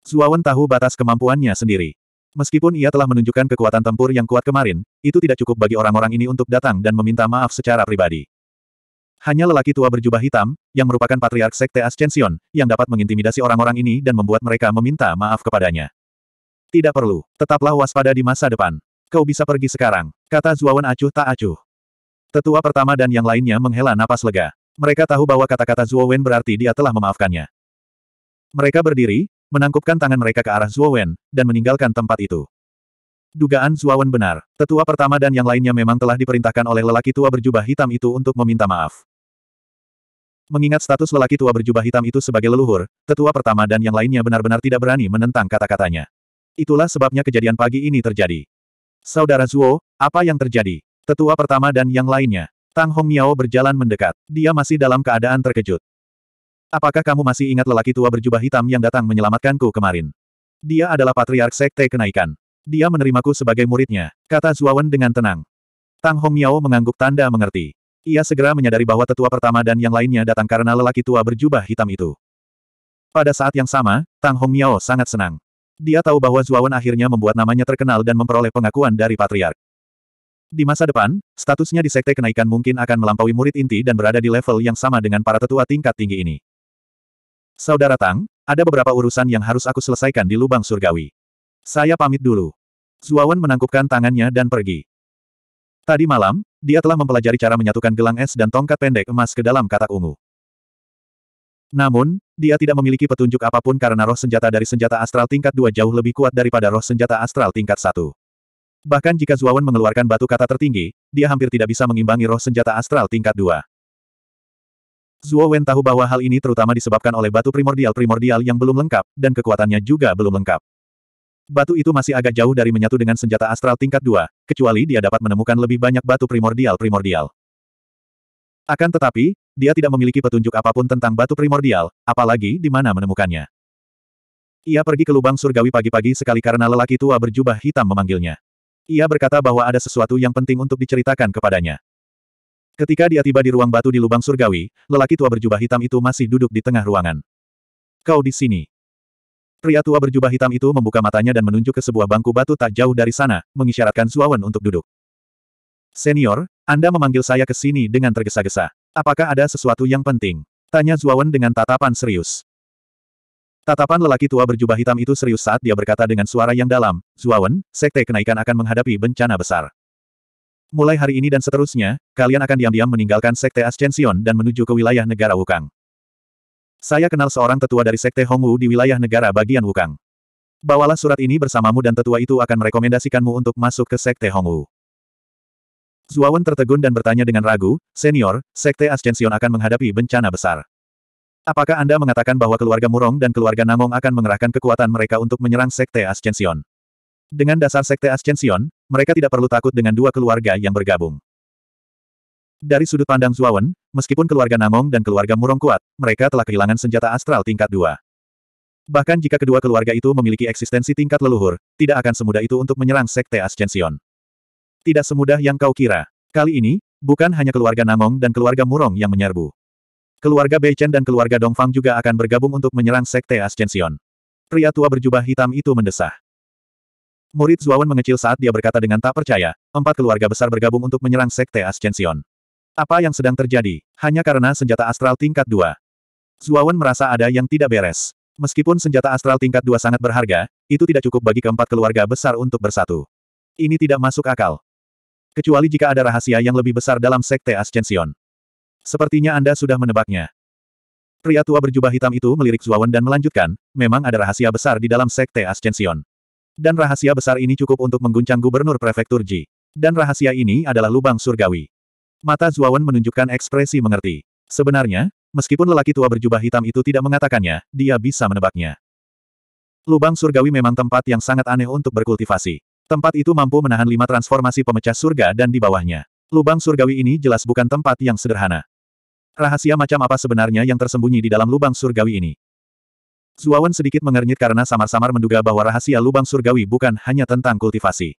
Suawan tahu batas kemampuannya sendiri. Meskipun ia telah menunjukkan kekuatan tempur yang kuat kemarin, itu tidak cukup bagi orang-orang ini untuk datang dan meminta maaf secara pribadi. Hanya lelaki tua berjubah hitam, yang merupakan patriark sekte Ascension, yang dapat mengintimidasi orang-orang ini dan membuat mereka meminta maaf kepadanya. Tidak perlu, tetaplah waspada di masa depan. Kau bisa pergi sekarang, kata Zuawan acuh tak acuh. Tetua pertama dan yang lainnya menghela napas lega. Mereka tahu bahwa kata-kata Zuawan berarti dia telah memaafkannya. Mereka berdiri, menangkupkan tangan mereka ke arah Wen dan meninggalkan tempat itu. Dugaan Wen benar, tetua pertama dan yang lainnya memang telah diperintahkan oleh lelaki tua berjubah hitam itu untuk meminta maaf. Mengingat status lelaki tua berjubah hitam itu sebagai leluhur, tetua pertama dan yang lainnya benar-benar tidak berani menentang kata-katanya. Itulah sebabnya kejadian pagi ini terjadi. Saudara Zuo, apa yang terjadi? Tetua pertama dan yang lainnya. Tang Hong Miao berjalan mendekat. Dia masih dalam keadaan terkejut. Apakah kamu masih ingat lelaki tua berjubah hitam yang datang menyelamatkanku kemarin? Dia adalah patriark sekte kenaikan. Dia menerimaku sebagai muridnya, kata Zuawan dengan tenang. Tang Hong Miao mengangguk tanda mengerti. Ia segera menyadari bahwa tetua pertama dan yang lainnya datang karena lelaki tua berjubah hitam itu. Pada saat yang sama, Tang Hong Miao sangat senang. Dia tahu bahwa Zuawan akhirnya membuat namanya terkenal dan memperoleh pengakuan dari patriark. Di masa depan, statusnya di sekte kenaikan mungkin akan melampaui murid inti dan berada di level yang sama dengan para tetua tingkat tinggi ini. Saudara Tang, ada beberapa urusan yang harus aku selesaikan di lubang surgawi. Saya pamit dulu. Zuawan menangkupkan tangannya dan pergi. Tadi malam, dia telah mempelajari cara menyatukan gelang es dan tongkat pendek emas ke dalam katak ungu. Namun, dia tidak memiliki petunjuk apapun karena roh senjata dari senjata astral tingkat 2 jauh lebih kuat daripada roh senjata astral tingkat 1. Bahkan jika Zuawan mengeluarkan batu kata tertinggi, dia hampir tidak bisa mengimbangi roh senjata astral tingkat 2. Zuo Wen tahu bahwa hal ini terutama disebabkan oleh batu primordial-primordial yang belum lengkap, dan kekuatannya juga belum lengkap. Batu itu masih agak jauh dari menyatu dengan senjata astral tingkat 2, kecuali dia dapat menemukan lebih banyak batu primordial-primordial. Akan tetapi, dia tidak memiliki petunjuk apapun tentang batu primordial, apalagi di mana menemukannya. Ia pergi ke lubang surgawi pagi-pagi sekali karena lelaki tua berjubah hitam memanggilnya. Ia berkata bahwa ada sesuatu yang penting untuk diceritakan kepadanya. Ketika dia tiba di ruang batu di lubang surgawi, lelaki tua berjubah hitam itu masih duduk di tengah ruangan. Kau di sini. Pria tua berjubah hitam itu membuka matanya dan menunjuk ke sebuah bangku batu tak jauh dari sana, mengisyaratkan Zuawan untuk duduk. Senior, Anda memanggil saya ke sini dengan tergesa-gesa. Apakah ada sesuatu yang penting? Tanya Zuawan dengan tatapan serius. Tatapan lelaki tua berjubah hitam itu serius saat dia berkata dengan suara yang dalam, Zuawan, Sekte Kenaikan akan menghadapi bencana besar. Mulai hari ini dan seterusnya, kalian akan diam-diam meninggalkan Sekte Ascension dan menuju ke wilayah negara Wukang. Saya kenal seorang tetua dari Sekte Hongwu di wilayah negara bagian Wukang. Bawalah surat ini bersamamu dan tetua itu akan merekomendasikanmu untuk masuk ke Sekte Hongwu. Zuawan tertegun dan bertanya dengan ragu, senior, Sekte Ascension akan menghadapi bencana besar. Apakah Anda mengatakan bahwa keluarga Murong dan keluarga Namong akan mengerahkan kekuatan mereka untuk menyerang Sekte Ascension? Dengan dasar Sekte Ascension, mereka tidak perlu takut dengan dua keluarga yang bergabung. Dari sudut pandang Zuawan, meskipun keluarga Namong dan keluarga Murong kuat, mereka telah kehilangan senjata astral tingkat dua. Bahkan jika kedua keluarga itu memiliki eksistensi tingkat leluhur, tidak akan semudah itu untuk menyerang Sekte Ascension. Tidak semudah yang kau kira. Kali ini, bukan hanya keluarga Namong dan keluarga Murong yang menyerbu. Keluarga Beichen dan keluarga Dongfang juga akan bergabung untuk menyerang Sekte Ascension. Pria tua berjubah hitam itu mendesah. Murid Zuawan mengecil saat dia berkata dengan tak percaya, empat keluarga besar bergabung untuk menyerang Sekte Ascension. Apa yang sedang terjadi? Hanya karena senjata astral tingkat dua? Zuawan merasa ada yang tidak beres. Meskipun senjata astral tingkat dua sangat berharga, itu tidak cukup bagi keempat keluarga besar untuk bersatu. Ini tidak masuk akal. Kecuali jika ada rahasia yang lebih besar dalam Sekte Ascension. Sepertinya Anda sudah menebaknya. Pria tua berjubah hitam itu melirik Zuawan dan melanjutkan, memang ada rahasia besar di dalam Sekte Ascension. Dan rahasia besar ini cukup untuk mengguncang gubernur prefektur Ji. Dan rahasia ini adalah lubang surgawi. Mata Zuawan menunjukkan ekspresi mengerti. Sebenarnya, meskipun lelaki tua berjubah hitam itu tidak mengatakannya, dia bisa menebaknya. Lubang surgawi memang tempat yang sangat aneh untuk berkultivasi. Tempat itu mampu menahan lima transformasi pemecah surga dan di bawahnya. Lubang surgawi ini jelas bukan tempat yang sederhana. Rahasia macam apa sebenarnya yang tersembunyi di dalam lubang surgawi ini? Zuawan sedikit mengernyit karena samar-samar menduga bahwa rahasia lubang surgawi bukan hanya tentang kultivasi.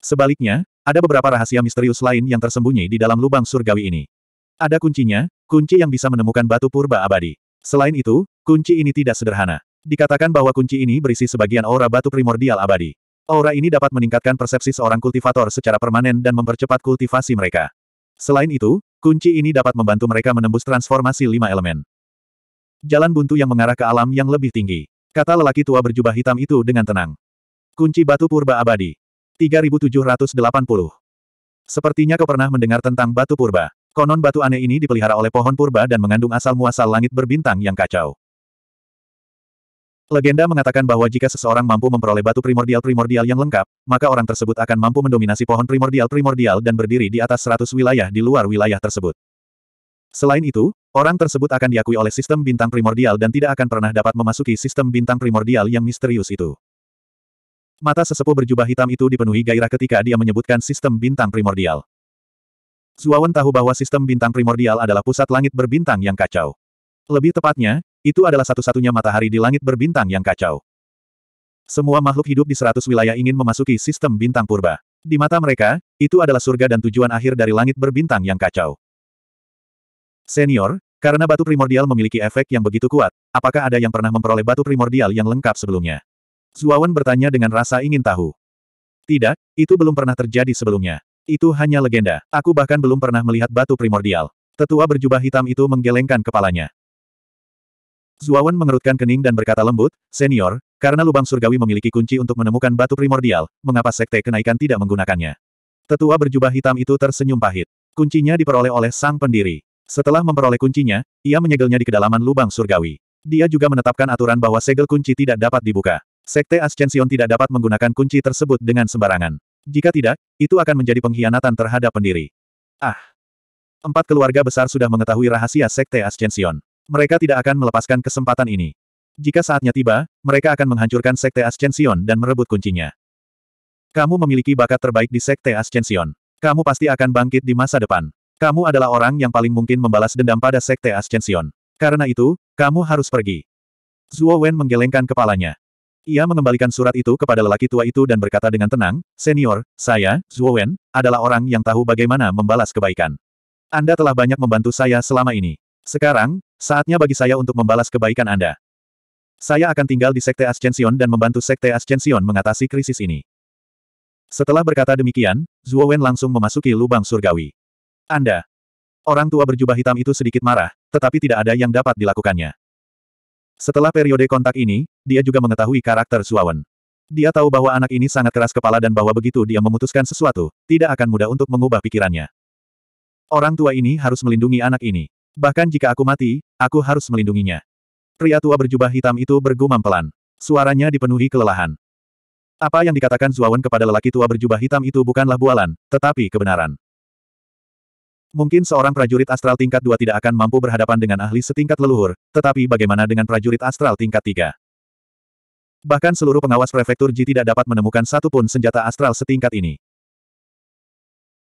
Sebaliknya, ada beberapa rahasia misterius lain yang tersembunyi di dalam lubang surgawi ini. Ada kuncinya, kunci yang bisa menemukan batu purba abadi. Selain itu, kunci ini tidak sederhana. Dikatakan bahwa kunci ini berisi sebagian aura batu primordial abadi. Aura ini dapat meningkatkan persepsi seorang kultivator secara permanen dan mempercepat kultivasi mereka. Selain itu, kunci ini dapat membantu mereka menembus transformasi lima elemen. Jalan buntu yang mengarah ke alam yang lebih tinggi. Kata lelaki tua berjubah hitam itu dengan tenang. Kunci batu purba abadi. 3780. Sepertinya kau pernah mendengar tentang batu purba. Konon batu aneh ini dipelihara oleh pohon purba dan mengandung asal-muasal langit berbintang yang kacau. Legenda mengatakan bahwa jika seseorang mampu memperoleh batu primordial-primordial yang lengkap, maka orang tersebut akan mampu mendominasi pohon primordial-primordial dan berdiri di atas 100 wilayah di luar wilayah tersebut. Selain itu, orang tersebut akan diakui oleh sistem bintang primordial dan tidak akan pernah dapat memasuki sistem bintang primordial yang misterius itu. Mata sesepuh berjubah hitam itu dipenuhi gairah ketika dia menyebutkan sistem bintang primordial. Zuawan tahu bahwa sistem bintang primordial adalah pusat langit berbintang yang kacau. Lebih tepatnya, itu adalah satu-satunya matahari di langit berbintang yang kacau. Semua makhluk hidup di seratus wilayah ingin memasuki sistem bintang purba. Di mata mereka, itu adalah surga dan tujuan akhir dari langit berbintang yang kacau. Senior, karena batu primordial memiliki efek yang begitu kuat, apakah ada yang pernah memperoleh batu primordial yang lengkap sebelumnya? Zuawan bertanya dengan rasa ingin tahu. Tidak, itu belum pernah terjadi sebelumnya. Itu hanya legenda. Aku bahkan belum pernah melihat batu primordial. Tetua berjubah hitam itu menggelengkan kepalanya. Zuawan mengerutkan kening dan berkata lembut, Senior, karena lubang surgawi memiliki kunci untuk menemukan batu primordial, mengapa sekte kenaikan tidak menggunakannya? Tetua berjubah hitam itu tersenyum pahit. Kuncinya diperoleh oleh sang pendiri. Setelah memperoleh kuncinya, ia menyegelnya di kedalaman lubang surgawi. Dia juga menetapkan aturan bahwa segel kunci tidak dapat dibuka. Sekte Ascension tidak dapat menggunakan kunci tersebut dengan sembarangan. Jika tidak, itu akan menjadi pengkhianatan terhadap pendiri. Ah! Empat keluarga besar sudah mengetahui rahasia Sekte Ascension. Mereka tidak akan melepaskan kesempatan ini. Jika saatnya tiba, mereka akan menghancurkan Sekte Ascension dan merebut kuncinya. Kamu memiliki bakat terbaik di Sekte Ascension. Kamu pasti akan bangkit di masa depan. Kamu adalah orang yang paling mungkin membalas dendam pada Sekte Ascension. Karena itu, kamu harus pergi. Zuo Wen menggelengkan kepalanya. Ia mengembalikan surat itu kepada lelaki tua itu dan berkata dengan tenang, Senior, saya, Zuo Wen, adalah orang yang tahu bagaimana membalas kebaikan. Anda telah banyak membantu saya selama ini. Sekarang, saatnya bagi saya untuk membalas kebaikan Anda. Saya akan tinggal di Sekte Ascension dan membantu Sekte Ascension mengatasi krisis ini. Setelah berkata demikian, Zuo Wen langsung memasuki lubang surgawi. Anda. Orang tua berjubah hitam itu sedikit marah, tetapi tidak ada yang dapat dilakukannya. Setelah periode kontak ini, dia juga mengetahui karakter Suawen. Dia tahu bahwa anak ini sangat keras kepala dan bahwa begitu dia memutuskan sesuatu, tidak akan mudah untuk mengubah pikirannya. Orang tua ini harus melindungi anak ini. Bahkan jika aku mati, aku harus melindunginya. Pria tua berjubah hitam itu bergumam pelan. Suaranya dipenuhi kelelahan. Apa yang dikatakan Zuawan kepada lelaki tua berjubah hitam itu bukanlah bualan, tetapi kebenaran. Mungkin seorang prajurit astral tingkat 2 tidak akan mampu berhadapan dengan ahli setingkat leluhur, tetapi bagaimana dengan prajurit astral tingkat 3? Bahkan seluruh pengawas prefektur Ji tidak dapat menemukan satupun senjata astral setingkat ini.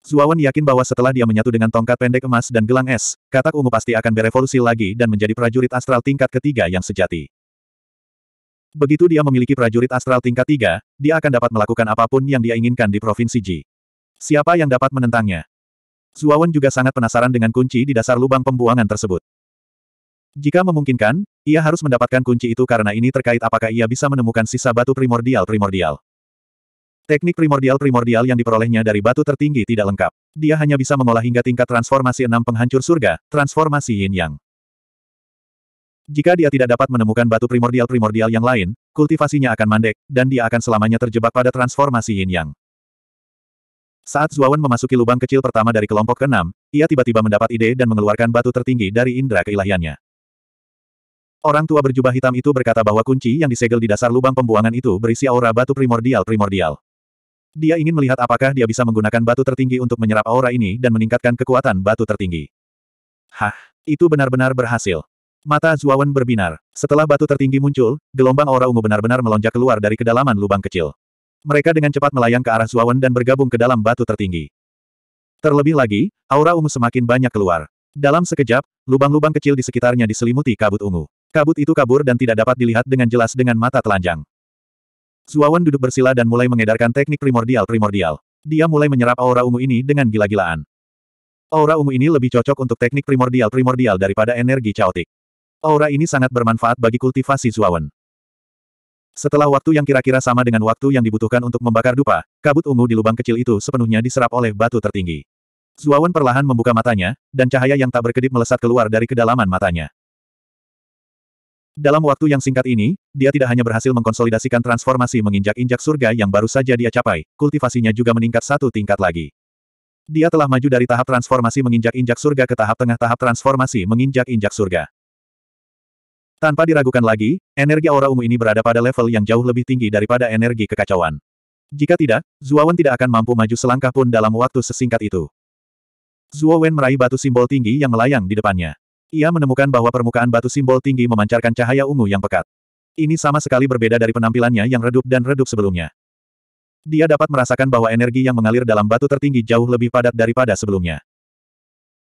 Zuawan yakin bahwa setelah dia menyatu dengan tongkat pendek emas dan gelang es, katak ungu pasti akan berevolusi lagi dan menjadi prajurit astral tingkat ketiga yang sejati. Begitu dia memiliki prajurit astral tingkat tiga, dia akan dapat melakukan apapun yang dia inginkan di Provinsi Ji. Siapa yang dapat menentangnya? Zuawan juga sangat penasaran dengan kunci di dasar lubang pembuangan tersebut. Jika memungkinkan, ia harus mendapatkan kunci itu karena ini terkait apakah ia bisa menemukan sisa batu primordial-primordial. Teknik primordial-primordial yang diperolehnya dari batu tertinggi tidak lengkap. Dia hanya bisa mengolah hingga tingkat transformasi enam penghancur surga, transformasi yin-yang. Jika dia tidak dapat menemukan batu primordial-primordial yang lain, kultivasinya akan mandek, dan dia akan selamanya terjebak pada transformasi yin-yang. Saat Zuawan memasuki lubang kecil pertama dari kelompok keenam, ia tiba-tiba mendapat ide dan mengeluarkan batu tertinggi dari indera keilahiannya. Orang tua berjubah hitam itu berkata bahwa kunci yang disegel di dasar lubang pembuangan itu berisi aura batu primordial-primordial. Dia ingin melihat apakah dia bisa menggunakan batu tertinggi untuk menyerap aura ini dan meningkatkan kekuatan batu tertinggi. Hah, itu benar-benar berhasil. Mata Zuawan berbinar. Setelah batu tertinggi muncul, gelombang aura ungu benar-benar melonjak keluar dari kedalaman lubang kecil. Mereka dengan cepat melayang ke arah Zuawan dan bergabung ke dalam batu tertinggi. Terlebih lagi, aura ungu semakin banyak keluar. Dalam sekejap, lubang-lubang kecil di sekitarnya diselimuti kabut ungu. Kabut itu kabur dan tidak dapat dilihat dengan jelas dengan mata telanjang. Zuawan duduk bersila dan mulai mengedarkan teknik primordial-primordial. Dia mulai menyerap aura ungu ini dengan gila-gilaan. Aura ungu ini lebih cocok untuk teknik primordial-primordial daripada energi caotik. Aura ini sangat bermanfaat bagi kultivasi Zuawan. Setelah waktu yang kira-kira sama dengan waktu yang dibutuhkan untuk membakar dupa, kabut ungu di lubang kecil itu sepenuhnya diserap oleh batu tertinggi. Zuawan perlahan membuka matanya, dan cahaya yang tak berkedip melesat keluar dari kedalaman matanya. Dalam waktu yang singkat ini, dia tidak hanya berhasil mengkonsolidasikan transformasi menginjak-injak surga yang baru saja dia capai, kultivasinya juga meningkat satu tingkat lagi. Dia telah maju dari tahap transformasi menginjak-injak surga ke tahap tengah tahap transformasi menginjak-injak surga. Tanpa diragukan lagi, energi aura ungu ini berada pada level yang jauh lebih tinggi daripada energi kekacauan. Jika tidak, Zuowen tidak akan mampu maju selangkah pun dalam waktu sesingkat itu. Zuowen meraih batu simbol tinggi yang melayang di depannya. Ia menemukan bahwa permukaan batu simbol tinggi memancarkan cahaya ungu yang pekat. Ini sama sekali berbeda dari penampilannya yang redup dan redup sebelumnya. Dia dapat merasakan bahwa energi yang mengalir dalam batu tertinggi jauh lebih padat daripada sebelumnya.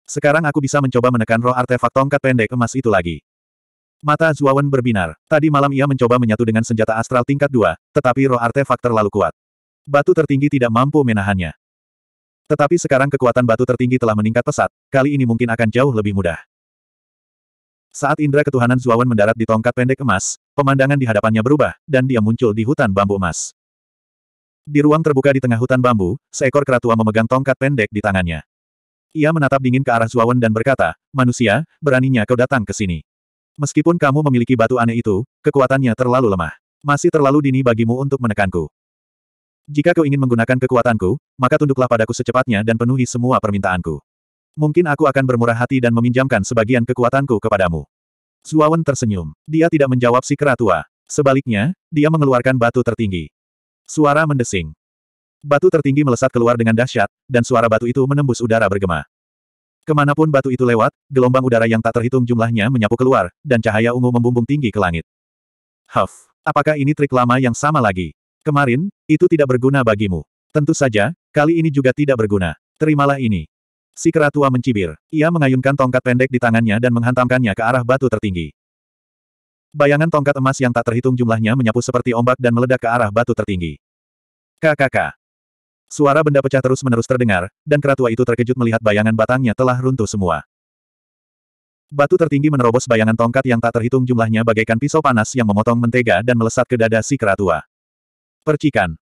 Sekarang aku bisa mencoba menekan roh artefak tongkat pendek emas itu lagi. Mata Zuawan berbinar. Tadi malam ia mencoba menyatu dengan senjata astral tingkat dua, tetapi roh artefak terlalu kuat. Batu tertinggi tidak mampu menahannya. Tetapi sekarang kekuatan batu tertinggi telah meningkat pesat, kali ini mungkin akan jauh lebih mudah. Saat indera ketuhanan Zuawan mendarat di tongkat pendek emas, pemandangan di hadapannya berubah, dan dia muncul di hutan bambu emas. Di ruang terbuka di tengah hutan bambu, seekor keratua memegang tongkat pendek di tangannya. Ia menatap dingin ke arah Zuawan dan berkata, Manusia, beraninya kau datang ke sini. Meskipun kamu memiliki batu aneh itu, kekuatannya terlalu lemah. Masih terlalu dini bagimu untuk menekanku. Jika kau ingin menggunakan kekuatanku, maka tunduklah padaku secepatnya dan penuhi semua permintaanku. Mungkin aku akan bermurah hati dan meminjamkan sebagian kekuatanku kepadamu. Zuawan tersenyum. Dia tidak menjawab si keratua. Sebaliknya, dia mengeluarkan batu tertinggi. Suara mendesing. Batu tertinggi melesat keluar dengan dahsyat, dan suara batu itu menembus udara bergema. Kemanapun batu itu lewat, gelombang udara yang tak terhitung jumlahnya menyapu keluar, dan cahaya ungu membumbung tinggi ke langit. Huff, apakah ini trik lama yang sama lagi? Kemarin, itu tidak berguna bagimu. Tentu saja, kali ini juga tidak berguna. Terimalah ini. Si keratua mencibir. Ia mengayunkan tongkat pendek di tangannya dan menghantamkannya ke arah batu tertinggi. Bayangan tongkat emas yang tak terhitung jumlahnya menyapu seperti ombak dan meledak ke arah batu tertinggi. Kakak. Suara benda pecah terus-menerus terdengar, dan keratua itu terkejut melihat bayangan batangnya telah runtuh semua. Batu tertinggi menerobos bayangan tongkat yang tak terhitung jumlahnya bagaikan pisau panas yang memotong mentega dan melesat ke dada si keratua. Percikan.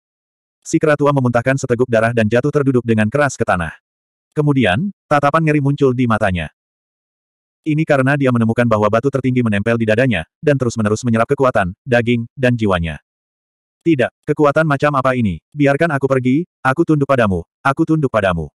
Si keratua memuntahkan seteguk darah dan jatuh terduduk dengan keras ke tanah. Kemudian, tatapan ngeri muncul di matanya. Ini karena dia menemukan bahwa batu tertinggi menempel di dadanya, dan terus-menerus menyerap kekuatan, daging, dan jiwanya. Tidak, kekuatan macam apa ini? Biarkan aku pergi, aku tunduk padamu, aku tunduk padamu.